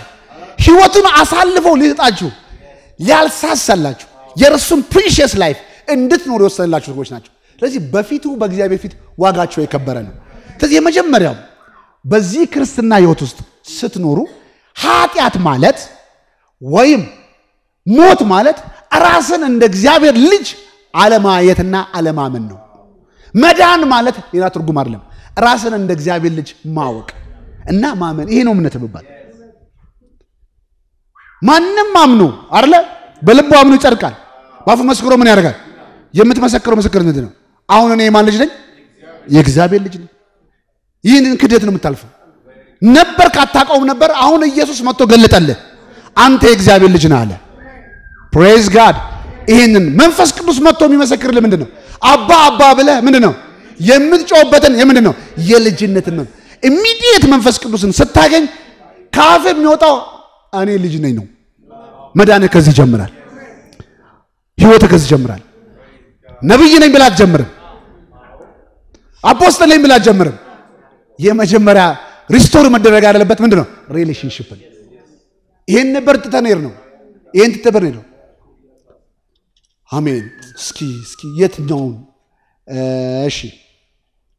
ህይወቱን አሳልፈው ሊሰጣችሁ ሊያልሳሳላችሁ የእርሱን ፕሪሽስ ላይፍ እንድትኖሩ የወሰንላቸው ሰዎች ናቸው። ስለዚህ በፊቱ በእግዚአብሔር ፊት ዋጋቸው የከበረ ነው። ስለዚህ የመጀመሪያው በዚህ ክርስትና ህይወት ውስጥ ስትኖሩ ኃጢአት ማለት ወይም ሞት ማለት ራስን እንደ እግዚአብሔር ልጅ አለማየትና አለማመን ነው። መዳን ማለት ሌላ ትርጉም አይደለም፣ ራስን እንደ እግዚአብሔር ልጅ ማወቅ እና ማመን። ይሄ ነው እምነት የሚባል ማንም አምኖ አለ በልቡ አምኖ ይጸድቃል። ባፉ መስክሮ ምን ያደርጋል? የምትመሰክረው ምስክርነት ነው። አሁን እኔ የማን ልጅ ነኝ? የእግዚአብሔር ልጅ ነኝ። ይህንን ክደት ነው የምታልፈው። ነበር ካታቀውም ነበር። አሁን ኢየሱስ መጥቶ ገለጠልህ። አንተ የእግዚአብሔር ልጅ ነህ አለ። ፕሬዝ ጋድ። ይህንን መንፈስ ቅዱስ መጥቶ የሚመሰክርልህ ምንድን ነው? አባ አባ ብለህ ምንድን ነው የምትጮህበትን የምንድን ነው የልጅነትን ነው። ኢሚዲየት መንፈስ ቅዱስን ስታገኝ ከአፍ የሚወጣው እኔ ልጅ ነኝ ነው። መዳንህ ከዚህ ይጀምራል። ህይወት ከዚህ ጀምራል ነብይ ነኝ ብላ አትጀምርም። አፖስተል ነኝ ብላ አትጀምርም። የመጀመሪያ ሪስቶር መደረግ ያለበት ምንድን ነው? ሪሌሽንሽፕ ይሄን ነበር ትተነር ነው። ይሄን ትተበር ነው። አሜን። እስኪ እስኪ የትኛውን? እሺ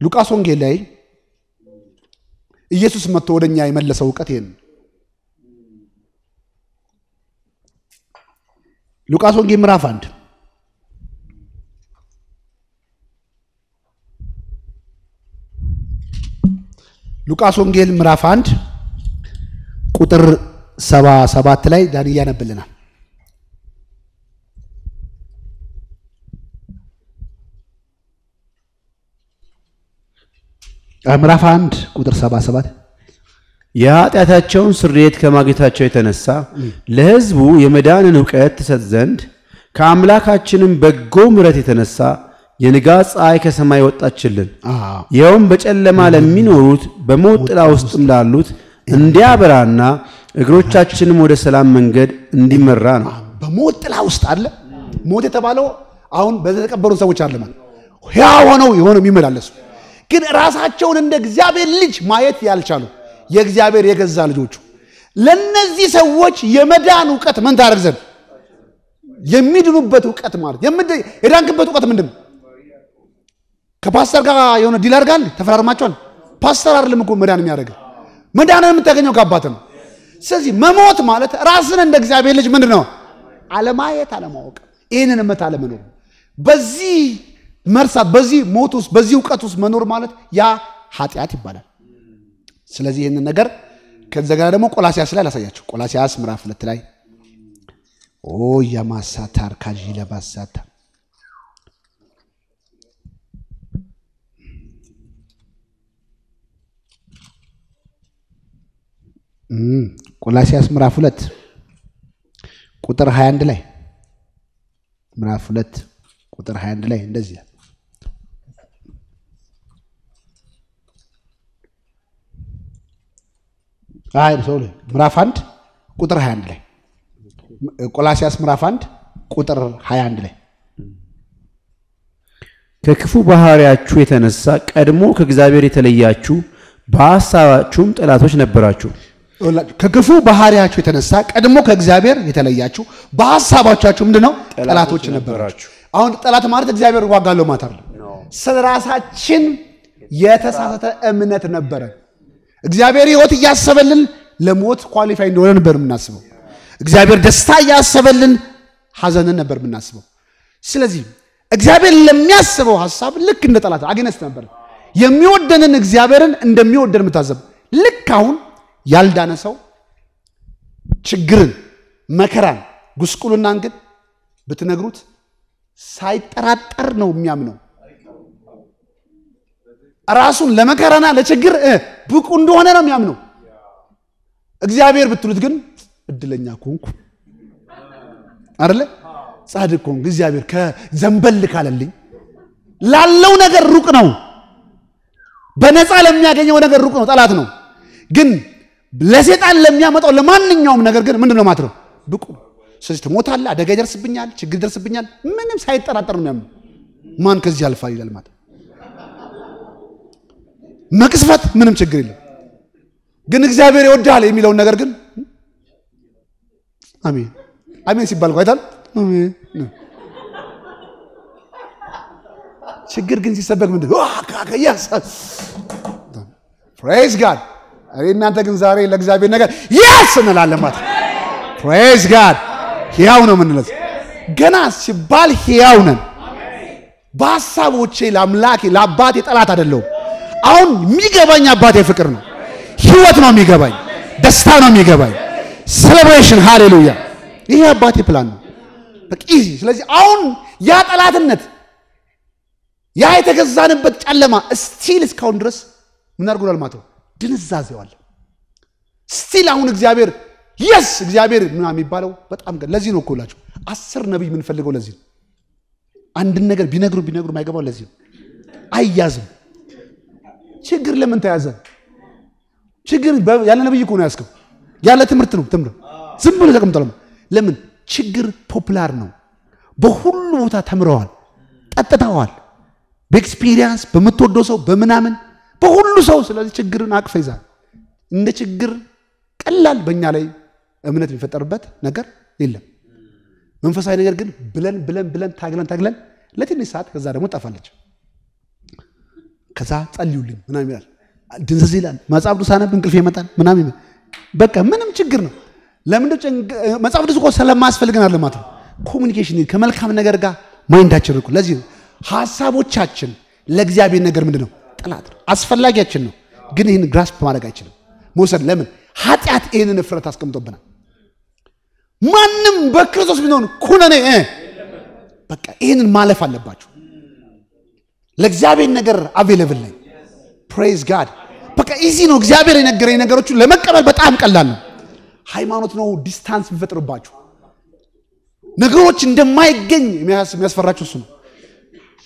ሉቃስ ወንጌል ላይ ኢየሱስ መጥቶ ወደኛ የመለሰው እውቀት ይሄን ሉቃስ ወንጌል ምዕራፍ አንድ ሉቃስ ወንጌል ምዕራፍ አንድ ቁጥር ሰባ ሰባት ላይ ዳንኤል ያነብልናል። ምዕራፍ አንድ ቁጥር ሰባ ሰባት የኃጢአታቸውን ስርየት ከማግኘታቸው የተነሳ ለሕዝቡ የመዳንን እውቀት ትሰጥ ዘንድ ከአምላካችንም በጎ ምረት የተነሳ የንጋ ፀሐይ ከሰማይ ወጣችልን። ይኸውም በጨለማ ለሚኖሩት በሞት ጥላ ውስጥም ላሉት እንዲያበራና እግሮቻችንም ወደ ሰላም መንገድ እንዲመራ ነው። በሞት ጥላ ውስጥ አለ። ሞት የተባለው አሁን በተቀበሩ ሰዎች አለ ማለት ሕያው ሆነው የሆነ የሚመላለሱ ግን ራሳቸውን እንደ እግዚአብሔር ልጅ ማየት ያልቻሉ የእግዚአብሔር የገዛ ልጆቹ። ለነዚህ ሰዎች የመዳን እውቀት ምን ታደርግ ዘንድ የሚድኑበት እውቀት ማለት የዳንክበት እውቀት ምንድን ከፓስተር ጋር የሆነ ዲል አርጋል ተፈራርማቸዋል። ፓስተር አይደለም እኮ መዳን የሚያደርግ መዳን የምታገኘው ከአባት ነው። ስለዚህ መሞት ማለት ራስን እንደ እግዚአብሔር ልጅ ምንድን ነው አለማየት፣ አለማወቅ፣ ይህንን እመት አለመኖር በዚህ መርሳት በዚህ ሞት ውስጥ በዚህ እውቀት ውስጥ መኖር ማለት ያ ኃጢአት ይባላል። ስለዚህ ይህንን ነገር ከዚ ጋር ደግሞ ቆላሲያስ ላይ ላሳያቸው። ቆላሲያስ ምዕራፍ ሁለት ላይ ኦ የማሳታር ካዥ ለባሳታ ቆላሲያስ ምዕራፍ ሁለት ቁጥር 21 ላይ ምዕራፍ ሁለት ቁጥር 21 ላይ እንደዚህ አይ ሰው ምዕራፍ አንድ ቁጥር 21 ላይ ቆላሲያስ ምዕራፍ አንድ ቁጥር 21 ላይ ከክፉ ባህሪያችሁ የተነሳ ቀድሞ ከእግዚአብሔር የተለያችሁ በሀሳባችሁም ጠላቶች ነበራችሁ። ከክፉ ባህሪያችሁ የተነሳ ቀድሞ ከእግዚአብሔር የተለያችሁ በሀሳባቻችሁ ምንድን ነው ጠላቶች ነበራችሁ። አሁን ጠላት ማለት እግዚአብሔር ዋጋለው ማለት አይደለም። ስለራሳችን የተሳሳተ እምነት ነበረ። እግዚአብሔር ህይወት እያሰበልን ለሞት ኳሊፋይ እንደሆነ ነበር የምናስበው። እግዚአብሔር ደስታ እያሰበልን ሀዘንን ነበር የምናስበው። ስለዚህ እግዚአብሔር ለሚያስበው ሀሳብ ልክ እንደ ጠላት አጌነስት ነበር የሚወደንን እግዚአብሔርን እንደሚወደን የምታዘብ ልክ አሁን ያልዳነ ሰው ችግርን፣ መከራን፣ ጉስቁልናን ግን ብትነግሩት ሳይጠራጠር ነው የሚያምነው። ራሱን ለመከራና ለችግር ብቁ እንደሆነ ነው የሚያምነው። እግዚአብሔር ብትሉት ግን እድለኛ ኮንኩ አይደለ? ጻድቅ ኮንኩ እግዚአብሔር ከዘንበል ካለልኝ ላለው ነገር ሩቅ ነው። በነፃ ለሚያገኘው ነገር ሩቅ ነው፣ ጠላት ነው። ግን ለሴጣን ለሚያመጣው ለማንኛውም ነገር ግን ምንድነው ነው ብቁ። ስለዚህ ትሞታለህ፣ አደጋ ይደርስብኛል፣ ችግር ይደርስብኛል፣ ምንም ሳይጠራጠር ነው የሚያምነው። ማን ከዚህ ያልፋል ይላል ማለት መቅስፈት ምንም ችግር የለም። ግን እግዚአብሔር ይወዳል የሚለውን ነገር ግን አሜን አሜን ሲባል አይታል ችግር ግን ሲሰበክ ምንድን ፕሬዝ ጋድ። እናንተ ግን ዛሬ ለእግዚአብሔር ነገር የስ እንላለን ማለት ፕሬዝ ጋድ። ሕያው ነው ምንለት ገና ሲባል ሕያው ነን። በሀሳቦቼ ለአምላኬ ለአባቴ ጠላት አይደለሁም። አሁን የሚገባኝ አባቴ ፍቅር ነው። ህይወት ነው የሚገባኝ፣ ደስታ ነው የሚገባኝ፣ ሴሌብሬሽን ሃሌሉያ። ይሄ አባቴ ፕላን ነው በቃ ኢዚ። ስለዚህ አሁን ያ ጠላትነት ያ የተገዛንበት ጨለማ ስቲል እስካሁን ድረስ ምን አድርጎናል ማለት ነው ድንዛዜዋል። ስቲል አሁን እግዚአብሔር የስ እግዚአብሔር ምናምን የሚባለው በጣም ለዚህ ነው እኮ እላችሁ አስር ነቢይ የምንፈልገው ለዚህ ነው። አንድን ነገር ቢነግሩ ቢነግሩ ማይገባው ለዚህ ነው። አይያዝም ችግር ለምን ተያዘ? ችግር ያለ ነብይ እኮ ነው ያዝከው። ያለ ትምህርት ነው ትምህርት ዝም ብሎ ተቀምጧል። ለምን ችግር ፖፕላር ነው። በሁሉ ቦታ ተምረዋል፣ ጠጥተዋል፣ በኤክስፒሪየንስ በምትወደው ሰው በምናምን በሁሉ ሰው። ስለዚህ ችግርን አቅፈ ይዛል። እንደ ችግር ቀላል በእኛ ላይ እምነት የሚፈጠርበት ነገር የለም። መንፈሳዊ ነገር ግን ብለን ብለን ብለን ታግለን ታግለን ለትንሽ ሰዓት ከዛ ደግሞ ጠፋለች። ከዛ ጸልዩልኝ ምናም ይላል። ድንዘዝ ይላል። መጽሐፍ ቅዱስ ሳነብ እንቅልፍ ይመጣል ምናም ይላል። በቃ ምንም ችግር ነው። ለምን መጽሐፍ ቅዱስ እኮ ስለማያስፈልገን አለ ማለት ነው። ኮሚኒኬሽን ከመልካም ነገር ጋር ማይንዳችን ርቁ። ለዚህ ሀሳቦቻችን ለእግዚአብሔር ነገር ምንድን ነው ጠላት ነው፣ አስፈላጊያችን ነው። ግን ይህን ግራስፕ ማድረግ አይችልም መውሰድ። ለምን ኃጢአት ይህንን እፍረት አስቀምጦብናል። ማንም በክርስቶስ ቢሆን ኩነኔ በቃ ይህንን ማለፍ አለባችሁ። ለእግዚአብሔር ነገር አቬለብል ነኝ። ፕሬዝ ጋድ። በቃ ኢዚ ነው። እግዚአብሔር የነገረኝ ነገሮቹ ለመቀበል በጣም ቀላል ነው። ሃይማኖት ነው ዲስታንስ የሚፈጥርባችሁ ነገሮች እንደማይገኝ የሚያስፈራቸው እሱ ነው።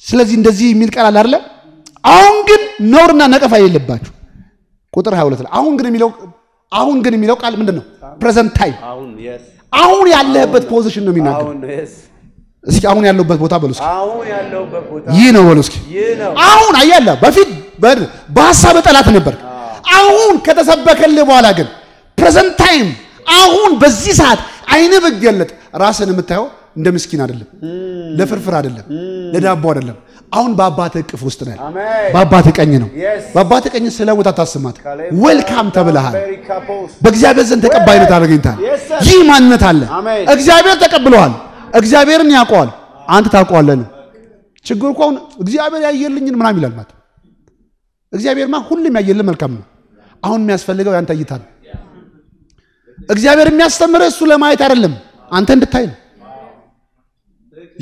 ስለዚህ እንደዚህ የሚል ቃል አለ አሁን ግን ነውርና ነቀፋ የለባችሁ ቁጥር 22 ላይ አሁን ግን የሚለው አሁን ግን የሚለው ቃል ምንድን ነው? ፕሬዘንት ታይም አሁን ያለህበት ፖዚሽን ነው የሚናገር እስኪ አሁን ያለውበት ቦታ በሉ እስኪ ይህ ነው በሉ እስኪ አሁን አያለ በፊት በሀሳብ ጠላት ነበር። አሁን ከተሰበከልህ በኋላ ግን ፕሬዘንት ታይም አሁን በዚህ ሰዓት አይነ በገለጥ ራስን የምታየው እንደ ምስኪን አይደለም፣ ለፍርፍር አይደለም፣ ለዳቦ አይደለም። አሁን በአባት እቅፍ ውስጥ ነህ። በአባት ቀኝ ነው። በአባት ቀኝ ስለ አታስማት። ዌልካም ተብለሃል። በእግዚአብሔር ዘንድ ተቀባይነት አገኝታል። ይህ ማንነት አለ። እግዚአብሔር ተቀብለዋል። እግዚአብሔርን ያውቀዋል፣ አንተ ታውቀዋለህ። ችግር እኮ አሁን እግዚአብሔር ያየልኝን ምናም ይላል ማለት እግዚአብሔርማ ሁሉም ያየልን መልካም ነው። አሁን የሚያስፈልገው ያንተ እይታ ነው። እግዚአብሔር የሚያስተምርህ እሱ ለማየት አይደለም፣ አንተ እንድታይ ነው።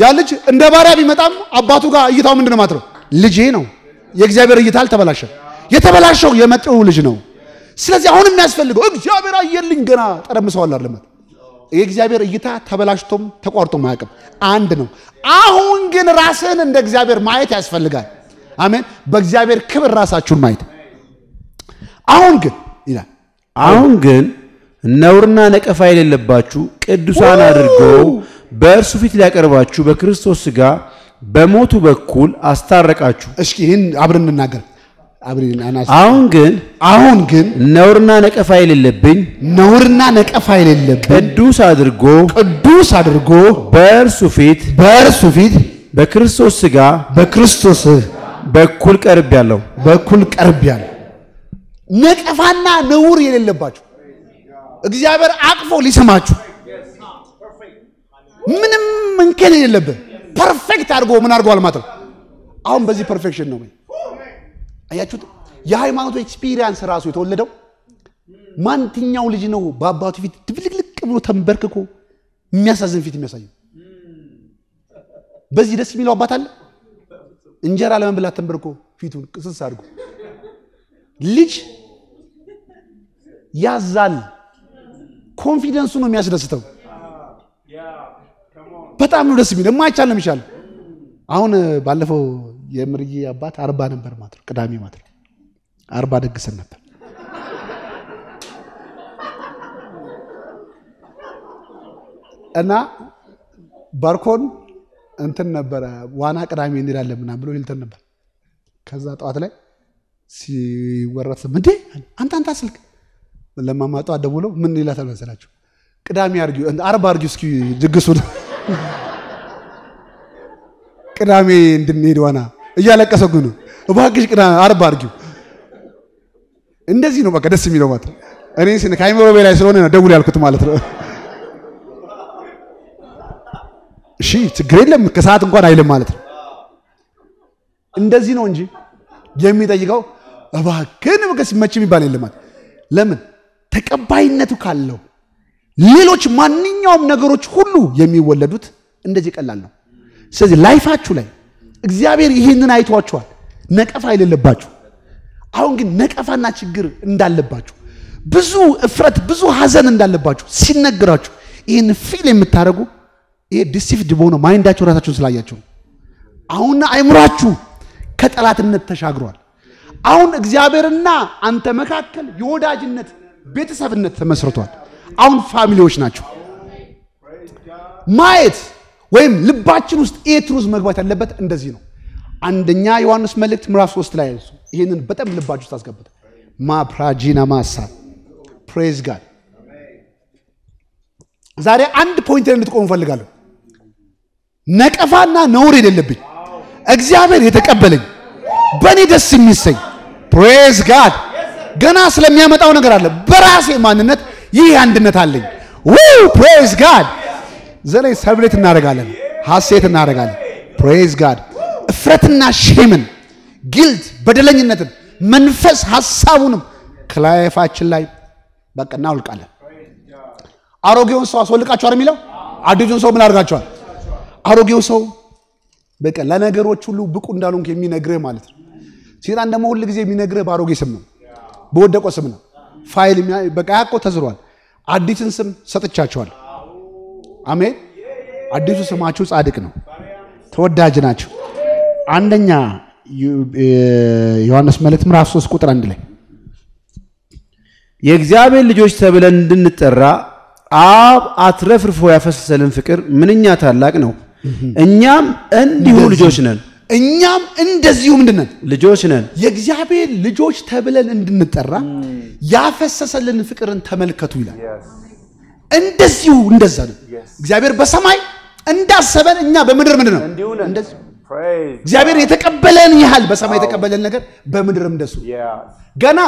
ያ ልጅ እንደ ባሪያ ቢመጣም አባቱ ጋር እይታው ምንድን ነው ማለት ነው? ልጄ ነው። የእግዚአብሔር እይታ አልተበላሸ። የተበላሸው የመጤው ልጅ ነው። ስለዚህ አሁን የሚያስፈልገው እግዚአብሔር አየልኝ ገና ጠረምሰዋል አይደለም የእግዚአብሔር እይታ ተበላሽቶም ተቋርጦም አያውቅም፣ አንድ ነው። አሁን ግን ራስህን እንደ እግዚአብሔር ማየት ያስፈልጋል። አሜን። በእግዚአብሔር ክብር ራሳችሁን ማየት አሁን ግን ይላል አሁን ግን ነውርና ነቀፋ የሌለባችሁ ቅዱሳን አድርገው በእርሱ ፊት ሊያቀርባችሁ በክርስቶስ ሥጋ በሞቱ በኩል አስታረቃችሁ። እስኪ ይህን አብረን እንናገር። አሁን ግን አሁን ግን ነውርና ነቀፋ የሌለብኝ ነውርና ነቀፋ የሌለብኝ ቅዱስ አድርጎ ቅዱስ አድርጎ በእርሱ ፊት በእርሱ ፊት በክርስቶስ ሥጋ በክርስቶስ በኩል ቀርብ ያለው በኩል ቀርብ ያለው ነቀፋና ነውር የሌለባችሁ እግዚአብሔር አቅፎ ሊሰማችሁ ምንም እንከን የሌለብህ ፐርፌክት አድርጎ ምን አድርጓል ማለት ነው። አሁን በዚህ ፐርፌክሽን ነው አያችሁት? የሃይማኖት ኤክስፒሪየንስ ራሱ የተወለደው ማንትኛው ልጅ ነው በአባቱ ፊት ድብልቅልቅ ብሎ ተንበርክኮ የሚያሳዝን ፊት የሚያሳየው? በዚህ ደስ የሚለው አባት አለ? እንጀራ ለመብላት ተንበርኮ ፊቱን ቅስስ አድርጎ ልጅ ያዛል። ኮንፊደንሱ ነው የሚያስደስተው። በጣም ነው ደስ የሚል የማይቻል ነው የሚሻል። አሁን ባለፈው የምርዬ አባት አርባ ነበር ማለት ቅዳሜ ማለት አርባ ደግሰን ነበር። እና ባርኮን እንትን ነበረ ዋና ቅዳሜ እንሄዳለን ምናምን ብሎ ሂልተን ነበር። ከዛ ጠዋት ላይ ሲወረት ምንዴ አንተ አንተ ስልክ ለማማጠ ደውለው ምን ይላታል መሰላችሁ? ቅዳሜ አርጊ አርባ አርጊ እስኪ ድግሱን ቅዳሜ እንድንሄድ ዋና እያለቀሰ ነው። እባክሽ ቅና አርባ አድርጊው። እንደዚህ ነው በቃ ደስ የሚለው ማለት እኔ እኔ ከአይምሮ በላይ ስለሆነ ነው ደውል ያልኩት ማለት ነው። እሺ ችግር የለም ከሰዓት እንኳን አይልም ማለት ነው። እንደዚህ ነው እንጂ የሚጠይቀው እባክህን በቀስ መቼ የሚባል የለም ማለት ለምን ተቀባይነቱ ካለው ሌሎች ማንኛውም ነገሮች ሁሉ የሚወለዱት እንደዚህ ቀላል ነው። ስለዚህ ላይፋችሁ ላይ እግዚአብሔር ይህንን አይቷቸዋል። ነቀፋ የሌለባችሁ አሁን ግን ነቀፋና ችግር እንዳለባችሁ ብዙ እፍረት፣ ብዙ ሀዘን እንዳለባችሁ ሲነግራችሁ ይህን ፊል የምታደርጉ ይሄ ዲሲፍድ በሆነ ማይንዳችሁ ስላያቸው ነው አሁን አይምሯችሁ ከጠላትነት ተሻግሯል። አሁን እግዚአብሔርና አንተ መካከል የወዳጅነት ቤተሰብነት ተመስርቷል። አሁን ፋሚሊዎች ናቸው ማየት ወይም ልባችን ውስጥ ኤትሩዝ መግባት ያለበት እንደዚህ ነው። አንደኛ ዮሐንስ መልእክት ምራፍ 3 ላይ ያዙ። ይህንን በጣም ልባችሁ ውስጥ አስገቡት። ማፕራጂና ማሳ ፕሬዝ ጋድ። ዛሬ አንድ ፖይንት ላይ እንድትቆሙ እፈልጋለሁ። ነቀፋና ነውር የሌለብኝ እግዚአብሔር የተቀበለኝ በእኔ ደስ የሚሰኝ ፕሬዝ ጋድ። ገና ስለሚያመጣው ነገር አለ። በራሴ ማንነት ይህ አንድነት አለኝ። ው ፕሬዝ ጋድ ዘላይ ሰብሬት እናደርጋለን፣ ሐሴት እናደርጋለን። ፕሬዝ ጋድ እፍረትና ሼምን ጊልት በደለኝነትን መንፈስ ሐሳቡንም ክላይፋችን ላይ በቃ እናውልቃለን። አሮጌውን ሰው አስወልቃቸዋል የሚለው አዲሱን ሰው ምን አድርጋችኋል? አሮጌው ሰው በቃ ለነገሮች ሁሉ ብቁ እንዳልሆንክ የሚነግርህ ማለት ነው። ሴጣን ደግሞ ሁል ጊዜ የሚነግርህ በአሮጌ ስም ነው፣ በወደቆ ስም ነው። ፋይል በቃ ያቆ ተዝሯል። አዲስን ስም ሰጥቻቸዋል። አሜን። አዲሱ ስማችሁ ጻድቅ ነው፣ ተወዳጅ ናቸው። አንደኛ ዮሐንስ መልእክት ምዕራፍ 3 ቁጥር አንድ ላይ የእግዚአብሔር ልጆች ተብለን እንድንጠራ አብ አትረፍርፎ ያፈሰሰልን ፍቅር ምንኛ ታላቅ ነው። እኛም እንዲሁ ልጆች ነን። እኛም እንደዚሁ ምንድን ነን? ልጆች ነን። የእግዚአብሔር ልጆች ተብለን እንድንጠራ ያፈሰሰልን ፍቅርን ተመልከቱ ይላል። እንደዚሁ እንደዛ ነው። እግዚአብሔር በሰማይ እንዳሰበን እኛ በምድር ምንድን ነው እግዚአብሔር የተቀበለን ያህል በሰማይ የተቀበለን ነገር በምድርም እንደሱ ገና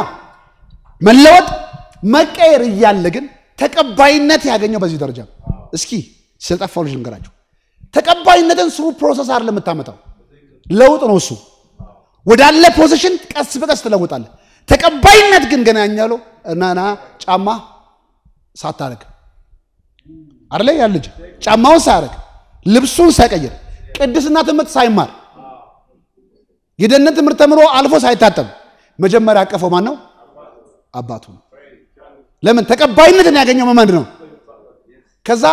መለወጥ መቀየር እያለ ግን ተቀባይነት ያገኘው በዚህ ደረጃ ነው። እስኪ ስለጠፋው ልጅ ልንገራቸው። ተቀባይነትን ስሩ ፕሮሰስ አይደለም የምታመጣው፣ ለውጥ ነው እሱ። ወዳለ ፖዚሽን ቀስ በቀስ ትለውጣለህ። ተቀባይነት ግን ገና ያኛለው እናና ጫማ ሳታረግ አደለ ያ ልጅ ጫማውን ሳያደርግ ልብሱን ሳይቀይር ቅድስና ትምህርት ሳይማር የደህንነት ትምህርት ተምሮ አልፎ ሳይታጠብ መጀመሪያ አቀፈው ማን ነው? አባቱ ለምን ተቀባይነትን ያገኘው መመንድ ነው። ከዛ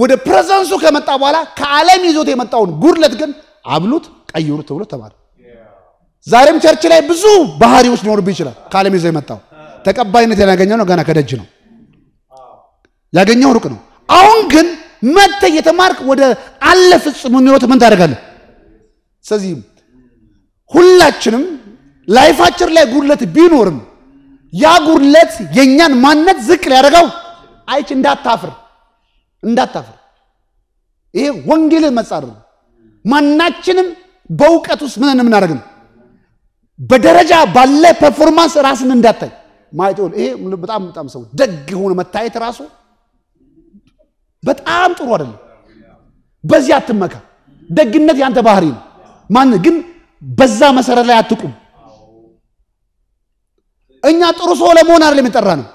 ወደ ፕሬዘንሱ ከመጣ በኋላ ከዓለም ይዞት የመጣውን ጉድለት ግን አብሉት፣ ቀይሩት ተብሎ ተባለ። ዛሬም ቸርች ላይ ብዙ ባህሪዎች ሊኖርብህ ይችላል። ከዓለም ይዞ የመጣው ተቀባይነት ያገኘው ነው ገና ከደጅ ነው ያገኘው ሩቅ ነው። አሁን ግን መጥተህ እየተማርክ ወደ አለ ፍጹም ኑሮት ምን ታደርጋለህ? ስለዚህ ሁላችንም ላይፋችን ላይ ጉድለት ቢኖርም ያ ጉድለት የእኛን ማንነት ዝቅ ሊያደርገው አይች እንዳታፍር እንዳታፍር። ይሄ ወንጌልን መጻረር ማናችንም በእውቀት ውስጥ ምን የምናደርግ ነው? በደረጃ ባለ ፐርፎርማንስ ራስን እንዳታይ ማለት ይሄ በጣም በጣም ሰው ደግ የሆነ መታየት ራሱ በጣም ጥሩ አይደለም። በዚህ አትመካ። ደግነት ያንተ ባህሪ ነው። ማን ግን በዛ መሰረት ላይ አትቁም። እኛ ጥሩ ሰው ለመሆን አይደለም የጠራ ነው፣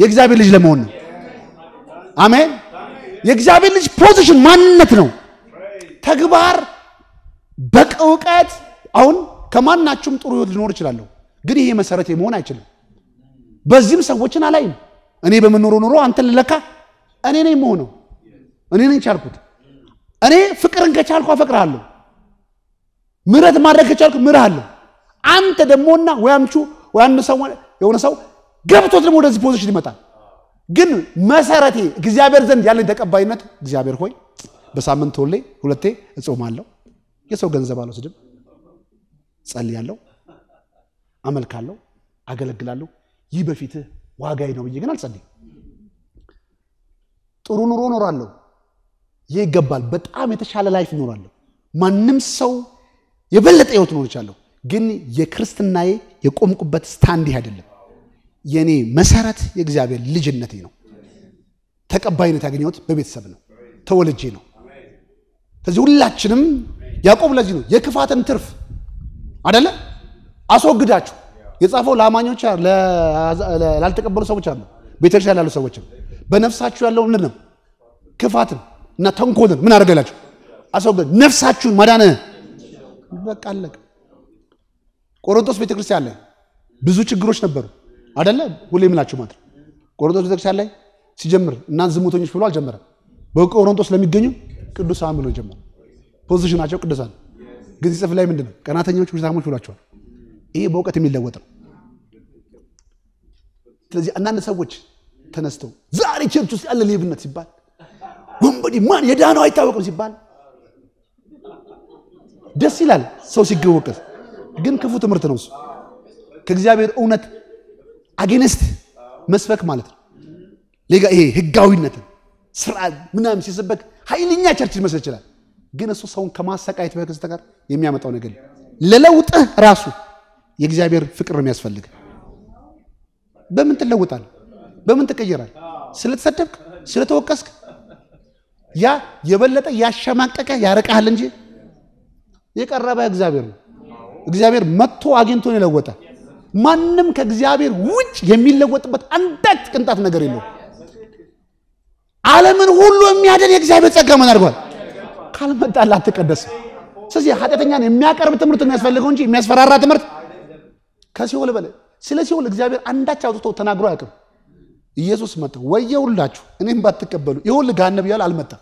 የእግዚአብሔር ልጅ ለመሆን ነው። አሜን። የእግዚአብሔር ልጅ ፖዚሽን ማንነት ነው። ተግባር እውቀት አሁን ከማናችሁም ጥሩ ህይወት ሊኖር ይችላለሁ፣ ግን ይሄ መሰረቴ መሆን አይችልም። በዚህም ሰዎችን አላይም። እኔ በምኖረው ኑሮ አንተን ልለካ እኔ ነኝ መሆነው እኔ ነኝ ቻልኩት። እኔ ፍቅርን ከቻልኩ አፈቅርሃለሁ፣ ምረት ማድረግ ከቻልኩ ምርሃለሁ። አንተ ደግሞና ወይ አምቹ ወይ አንድ ሰው የሆነ ሰው ገብቶት ደግሞ ወደዚህ ፖዚሽን ይመጣል። ግን መሰረቴ እግዚአብሔር ዘንድ ያለኝ ተቀባይነት እግዚአብሔር ሆይ በሳምንት ሁሌ ሁለቴ እጾማለሁ፣ የሰው ገንዘብ አልወስድም፣ ጸልያለሁ፣ አመልካለሁ፣ አገለግላለሁ። ይህ በፊትህ ዋጋዬ ነው ብዬ ግን አልጸልይም። ጥሩ ኑሮ እኖራለሁ። ይህ ይገባል። በጣም የተሻለ ላይፍ እኖራለሁ። ማንም ሰው የበለጠ ህይወት ኖርቻለሁ ግን የክርስትናዬ የቆምኩበት ስታንድ አይደለም። የእኔ መሰረት የእግዚአብሔር ልጅነቴ ነው። ተቀባይነት ያገኘሁት በቤተሰብ ነው፣ ተወልጄ ነው። ከዚህ ሁላችንም ያዕቆብ ለዚህ ነው የክፋትን ትርፍ አደለ አስወግዳችሁ የጻፈው ለአማኞች ላልተቀበሉ ሰዎች አለ ቤተክርስቲያን ላሉ ሰዎችም በነፍሳችሁ ያለው ምንድን ነው ክፋትን እና ተንኮልን ምን አደረገላችሁ? አስወገደ። ነፍሳችሁን ማዳነ በቃ አለቀ። ቆሮንቶስ ቤተክርስቲያን ላይ ብዙ ችግሮች ነበሩ አደለ? ሁሌ ምላችሁ ማለት ነው። ቆሮንቶስ ቤተክርስቲያን ላይ ሲጀምር እናንተ ዝሙተኞች ብሎ አልጀመረም። በቆሮንቶስ ለሚገኙ ቅዱሳን ብሎ ጀመረ። ፖዚሽናቸው ቅዱሳን ግን ሲጽፍ ላይ ምንድነው ነው? ቀናተኞች ውሸታሞች ብሏቸዋል። ይሄ በእውቀት የሚለወጥ ነው። ስለዚህ አንዳንድ ሰዎች ተነስተው ዛሬ ቸርች ውስጥ ያለ ሌብነት ሲባል ወንበዴ ማን የዳነው አይታወቅም ሲባል ደስ ይላል። ሰው ሲገወቀስ ግን ክፉ ትምህርት ነው እሱ። ከእግዚአብሔር እውነት አጌንስት መስበክ ማለት ነው። ሌጋ ይሄ ህጋዊነትን ስርዓት ምናምን ሲስበክ ኃይለኛ ቸርች ሊመስል ይችላል። ግን እሱ ሰውን ከማሰቃየት በስተቀር የሚያመጣው ነገር ለለውጥህ ራሱ የእግዚአብሔር ፍቅር ነው የሚያስፈልግ። በምን ትለውጣል? በምን ትቀየራል? ስለተሰደብክ፣ ስለተወቀስክ ያ የበለጠ ያሸማቀቀ ያረቃል እንጂ የቀረበ እግዚአብሔር ነው። እግዚአብሔር መጥቶ አግኝቶን የለወጠ ማንም ከእግዚአብሔር ውጭ የሚለወጥበት አንዳች ቅንጣት ነገር የለው። ዓለምን ሁሉ የሚያደን የእግዚአብሔር ጸጋ ምን አድርጓል? ካልመጣልህ አትቀደስም። ስለዚህ ኃጢአተኛን የሚያቀርብ ትምህርት የሚያስፈልገው እንጂ የሚያስፈራራ ትምህርት ከሲኦል በለ ስለ ሲኦል እግዚአብሔር አንዳች አውጥቶ ተናግሮ አያውቅም። ኢየሱስ መጣ። ወየውላችሁ እኔም ባትቀበሉ ይሁን ልጋነብ እያለ አልመጣም።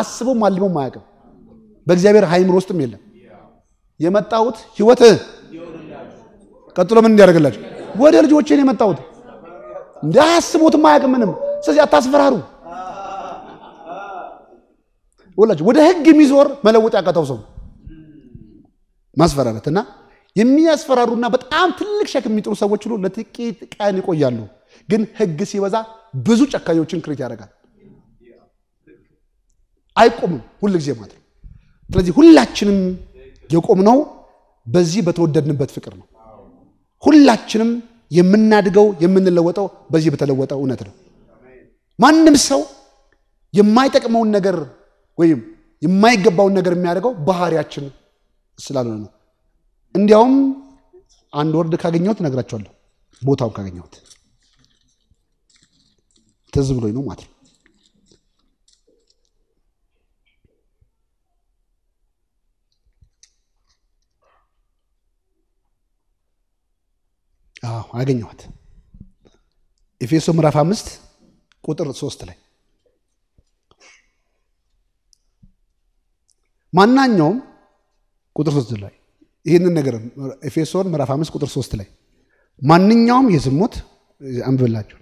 አስቦም አልሞም አያውቅም። በእግዚአብሔር ሃይምሮ ውስጥም የለም። የመጣሁት ህይወት ቀጥሎ ምን እንዲያደርግላችሁ ወደ ልጆች ነው የመጣሁት። እንደ አስቦትም ምንም። ስለዚህ አታስፈራሩ ወላጅ ወደ ህግ የሚዞር መለወጥ ያቀተው ሰው ማስፈራራት የሚያስፈራሩና በጣም ትልቅ ሸክም የሚጥሩ ሰዎች ሁሉ ለጥቂት ቀን ይቆያሉ። ግን ህግ ሲበዛ ብዙ ጨካኞችን ክሬት ያደርጋል። አይቆምም ጊዜ ማለት ነው። ስለዚህ ሁላችንም የቆምነው በዚህ በተወደድንበት ፍቅር ነው። ሁላችንም የምናድገው የምንለወጠው በዚህ በተለወጠ እውነት ነው። ማንም ሰው የማይጠቅመውን ነገር ወይም የማይገባውን ነገር የሚያደርገው ባህሪያችን ስላልሆነ ነው። እንዲያውም አንድ ወርድ ካገኘሁት ነግራቸዋለሁ ቦታውን ካገኘሁት ትዝ ብሎኝ ነው ማለት ነው። አዎ አገኘኋት። ኤፌሶ ምዕራፍ አምስት ቁጥር ሶስት ላይ ማናኛውም ቁጥር ሶስት ላይ ይህንን ነገር ኤፌሶን ምዕራፍ አምስት ቁጥር ሶስት ላይ ማንኛውም የዝሙት አንብብላችሁ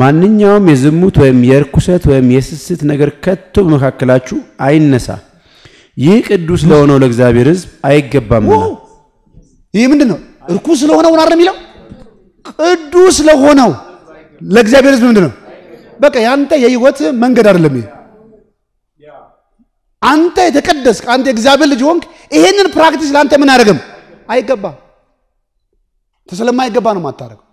ማንኛውም የዝሙት ወይም የርኩሰት ወይም የስስት ነገር ከቶ በመካከላችሁ አይነሳ፣ ይህ ቅዱስ ለሆነው ለእግዚአብሔር ሕዝብ አይገባም። ይህ ምንድን ነው? እርኩስ ለሆነው ነው የሚለው ቅዱስ ለሆነው ለእግዚአብሔር ሕዝብ ምንድን ነው? በቃ ያንተ የህይወት መንገድ አይደለም ይሄ። አንተ የተቀደስክ አንተ የእግዚአብሔር ልጅ ሆንክ። ይሄንን ፕራክቲስ ለአንተ ምን አያደርግም፣ አይገባም። አይገባ ነው የማታደርገው።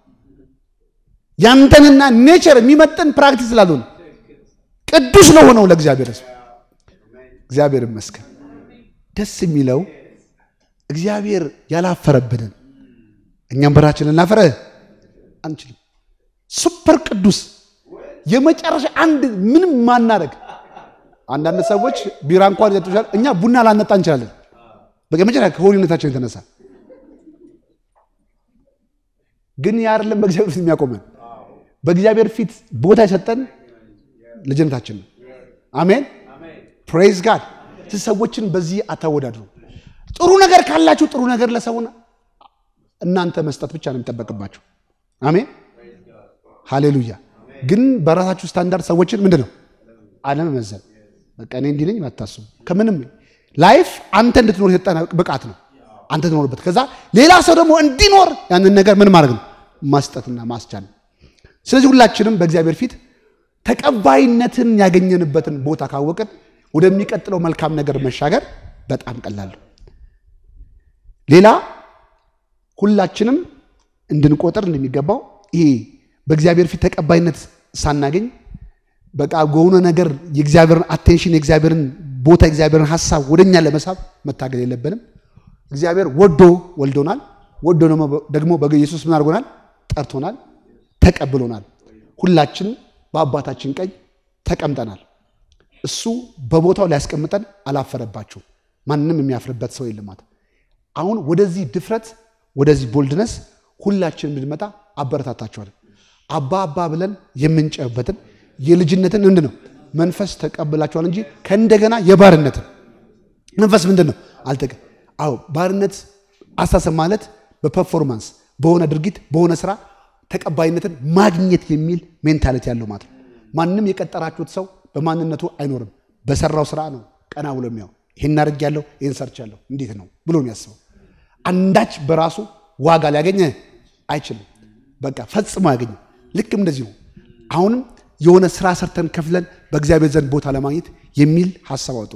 ያንተንና ኔቸር የሚመጥን ፕራክቲስ ስላልሆነ ቅዱስ ነው ሆነው ለእግዚአብሔር ሰው እግዚአብሔር ይመስገን። ደስ የሚለው እግዚአብሔር ያላፈረብንን እኛም በራችን ልናፈረ አንችልም። ሱፐር ቅዱስ የመጨረሻ አንድ ምንም ማናረግ አንዳንድ ሰዎች ቢራ እንኳን ይጠጡሻል። እኛ ቡና ላነጣ እንችላለን። በቃ መጨረሻ ከሆሊነታችን የተነሳ ግን ያ አይደለም በእግዚአብሔር ፊት የሚያቆመን በእግዚአብሔር ፊት ቦታ የሰጠን ልጅነታችን ነው። አሜን ፕሬዝ ጋድ። ሰዎችን በዚህ አታወዳድሩ። ጥሩ ነገር ካላችሁ ጥሩ ነገር ለሰውን እናንተ መስጠት ብቻ ነው የሚጠበቅባችሁ። አሜን ሃሌሉያ። ግን በራሳችሁ ስታንዳርድ ሰዎችን ምንድን ነው አለመመዘን። በቃ እኔ እንዲህ ነኝ አታስቡ። ከምንም ላይፍ አንተ እንድትኖር የሰጠ ብቃት ነው አንተ ትኖርበት። ከዛ ሌላ ሰው ደግሞ እንዲኖር ያንን ነገር ምን ማድረግ ነው ማስጠትና ማስቻል ስለዚህ ሁላችንም በእግዚአብሔር ፊት ተቀባይነትን ያገኘንበትን ቦታ ካወቅን ወደሚቀጥለው መልካም ነገር መሻገር በጣም ቀላሉ። ሌላ ሁላችንም እንድንቆጥር እንደሚገባው ይሄ በእግዚአብሔር ፊት ተቀባይነት ሳናገኝ በቃ በሆነ ነገር የእግዚአብሔርን አቴንሽን የእግዚአብሔርን ቦታ የእግዚአብሔርን ሀሳብ ወደኛ ለመሳብ መታገል የለብንም። እግዚአብሔር ወዶ ወልዶናል። ወዶ ደግሞ በኢየሱስ ምን አድርጎናል? ጠርቶናል። ተቀብሎናል። ሁላችን በአባታችን ቀኝ ተቀምጠናል። እሱ በቦታው ሊያስቀምጠን አላፈረባችሁ። ማንም የሚያፍርበት ሰው የለማት። አሁን ወደዚህ ድፍረት ወደዚህ ቦልድነስ ሁላችን እንድንመጣ አበረታታችኋል። አባ አባ ብለን የምንጨበትን የልጅነትን ምንድን ነው መንፈስ ተቀብላችኋል እንጂ ከእንደገና የባርነትን መንፈስ ምንድን ነው አልጠቀ አዎ ባርነት አሳሰብ ማለት በፐርፎርማንስ በሆነ ድርጊት በሆነ ስራ ተቀባይነትን ማግኘት የሚል ሜንታሊቲ ያለው ማለት ነው። ማንም የቀጠራችሁት ሰው በማንነቱ አይኖርም። በሰራው ስራ ነው ቀና ብሎ የሚያው ይህን ያለው ይህን ያለው እንዴት ነው ብሎ የሚያስበው። አንዳች በራሱ ዋጋ ሊያገኘ አይችልም። በቃ ፈጽሞ አያገኝም። ልክ እንደዚህ ነው። አሁንም የሆነ ስራ ሰርተን ከፍለን በእግዚአብሔር ዘንድ ቦታ ለማግኘት የሚል ሀሳብ አውጡ።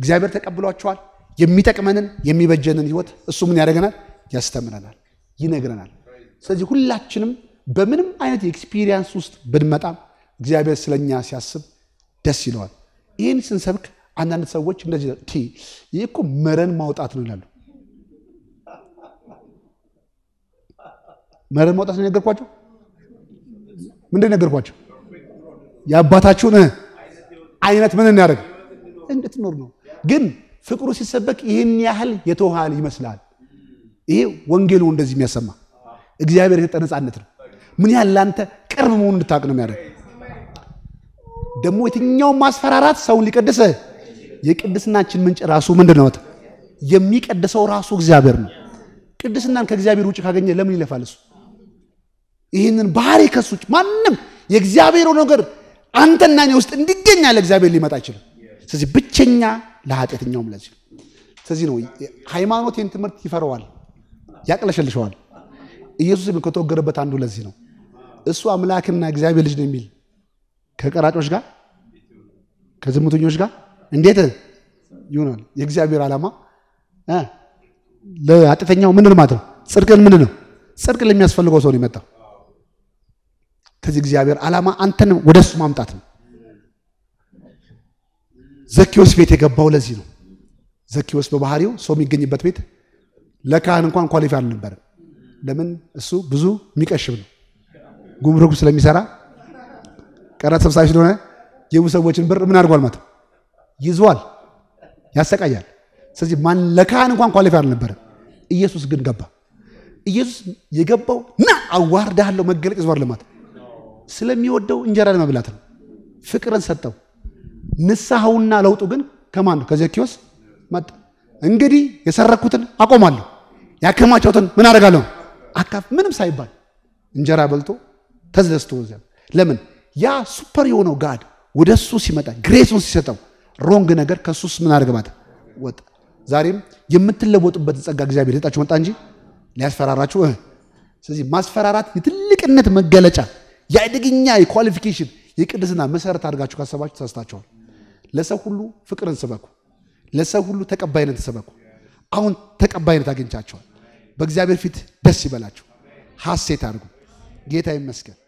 እግዚአብሔር ተቀብሏቸዋል። የሚጠቅመንን የሚበጀንን ህይወት እሱ ምን ያደርገናል? ያስተምረናል፣ ይነግረናል። ስለዚህ ሁላችንም በምንም አይነት ኤክስፒሪየንስ ውስጥ ብንመጣም እግዚአብሔር ስለኛ ሲያስብ ደስ ይለዋል። ይህን ስንሰብክ አንዳንድ ሰዎች እንደዚህ ይህ እኮ መረን ማውጣት ነው ይላሉ። መረን ማውጣት ነው የነገርኳቸው። ምንድን ነገርኳቸው? የአባታችሁን አይነት ምን እናደርግ እንድትኖር ነው። ግን ፍቅሩ ሲሰበክ ይህን ያህል የተውሃል ይመስላል። ይሄ ወንጌሉ እንደዚህ የሚያሰማ እግዚአብሔር የሰጠ ነፃነት ነው። ምን ያህል ለአንተ ቅርብ መሆኑን እንድታቅ ነው የሚያደርግ። ደግሞ የትኛውን ማስፈራራት ሰውን ሊቀድስ የቅድስናችን ምንጭ ራሱ ምንድን ነው? የሚቀድሰው ራሱ እግዚአብሔር ነው። ቅድስናን ከእግዚአብሔር ውጭ ካገኘ ለምን ይለፋል? እሱ ይህንን ባህሪ ከሱ ውጭ ማንም የእግዚአብሔሩ ነገር አንተና እኔ ውስጥ እንዲገኝ ያለ እግዚአብሔር ሊመጣ አይችልም። ስለዚህ ብቸኛ ለኃጢአተኛውም ለዚህ ስለዚህ ነው ይህን ትምህርት ይፈረዋል፣ ያቅለሸልሸዋል። ኢየሱስ ከተወገረበት አንዱ ለዚህ ነው። እሱ አምላክና እግዚአብሔር ልጅ ነው የሚል ከቀራጮች ጋር ከዝሙተኞች ጋር እንዴት ይሆናል? የእግዚአብሔር ዓላማ ለአጥተኛው ምንድን ማለት ነው? ጽድቅን ምንድን ነው? ጽድቅን ለሚያስፈልገው ሰው ነው የመጣው። ከዚህ እግዚአብሔር ዓላማ አንተን ወደ እሱ ማምጣት ነው። ዘኪዎስ ቤት የገባው ለዚህ ነው። ዘኪዎስ በባህሪው ሰው የሚገኝበት ቤት ለካህን እንኳን ኳሊፋይ አልነበረም። ለምን? እሱ ብዙ የሚቀሽብ ነው። ጉምሩክ ስለሚሰራ ቀረጥ ሰብሳቢ ስለሆነ የሙ ሰዎችን ብር ምን አድርጓል ማለት ይዟል፣ ያሰቃያል። ስለዚህ ማን ለካህን እንኳን ኳሊፋይ አልነበረም። ኢየሱስ ግን ገባ። ኢየሱስ የገባው ና አዋርዳለሁ መገለጥ ይዟል ልማት ስለሚወደው እንጀራ ለመብላት ነው። ፍቅርን ሰጠው። ንስሐውና ለውጡ ግን ከማን ነው? ከዘኪዎስ መጣ። እንግዲህ የሰረኩትን አቆማለሁ፣ ያከማቸውትን ምን አደርጋለሁ? አካፍ ምንም ሳይባል እንጀራ በልቶ ተዝደስቶ ለምን ያ ሱፐር የሆነው ጋድ ወደ እሱ ሲመጣ ግሬሱን ሲሰጠው ሮንግ ነገር ከሱስ ምን አድርገባት ወጥ ዛሬም የምትለወጡበት ጸጋ እግዚአብሔር የሰጣችሁ መጣ እንጂ ሊያስፈራራችሁ። ስለዚህ ማስፈራራት የትልቅነት መገለጫ የአደገኛ የኳሊፊኬሽን የቅድስና መሰረት አድርጋችሁ ካሰባችሁ ተሳስታችኋል። ለሰው ሁሉ ፍቅርን ስበኩ። ለሰው ሁሉ ተቀባይነት ስበኩ። አሁን ተቀባይነት አግኝቻቸዋል። በእግዚአብሔር ፊት ደስ ይበላችሁ፣ ሀሴት አድርጉ። ጌታ ይመስገን።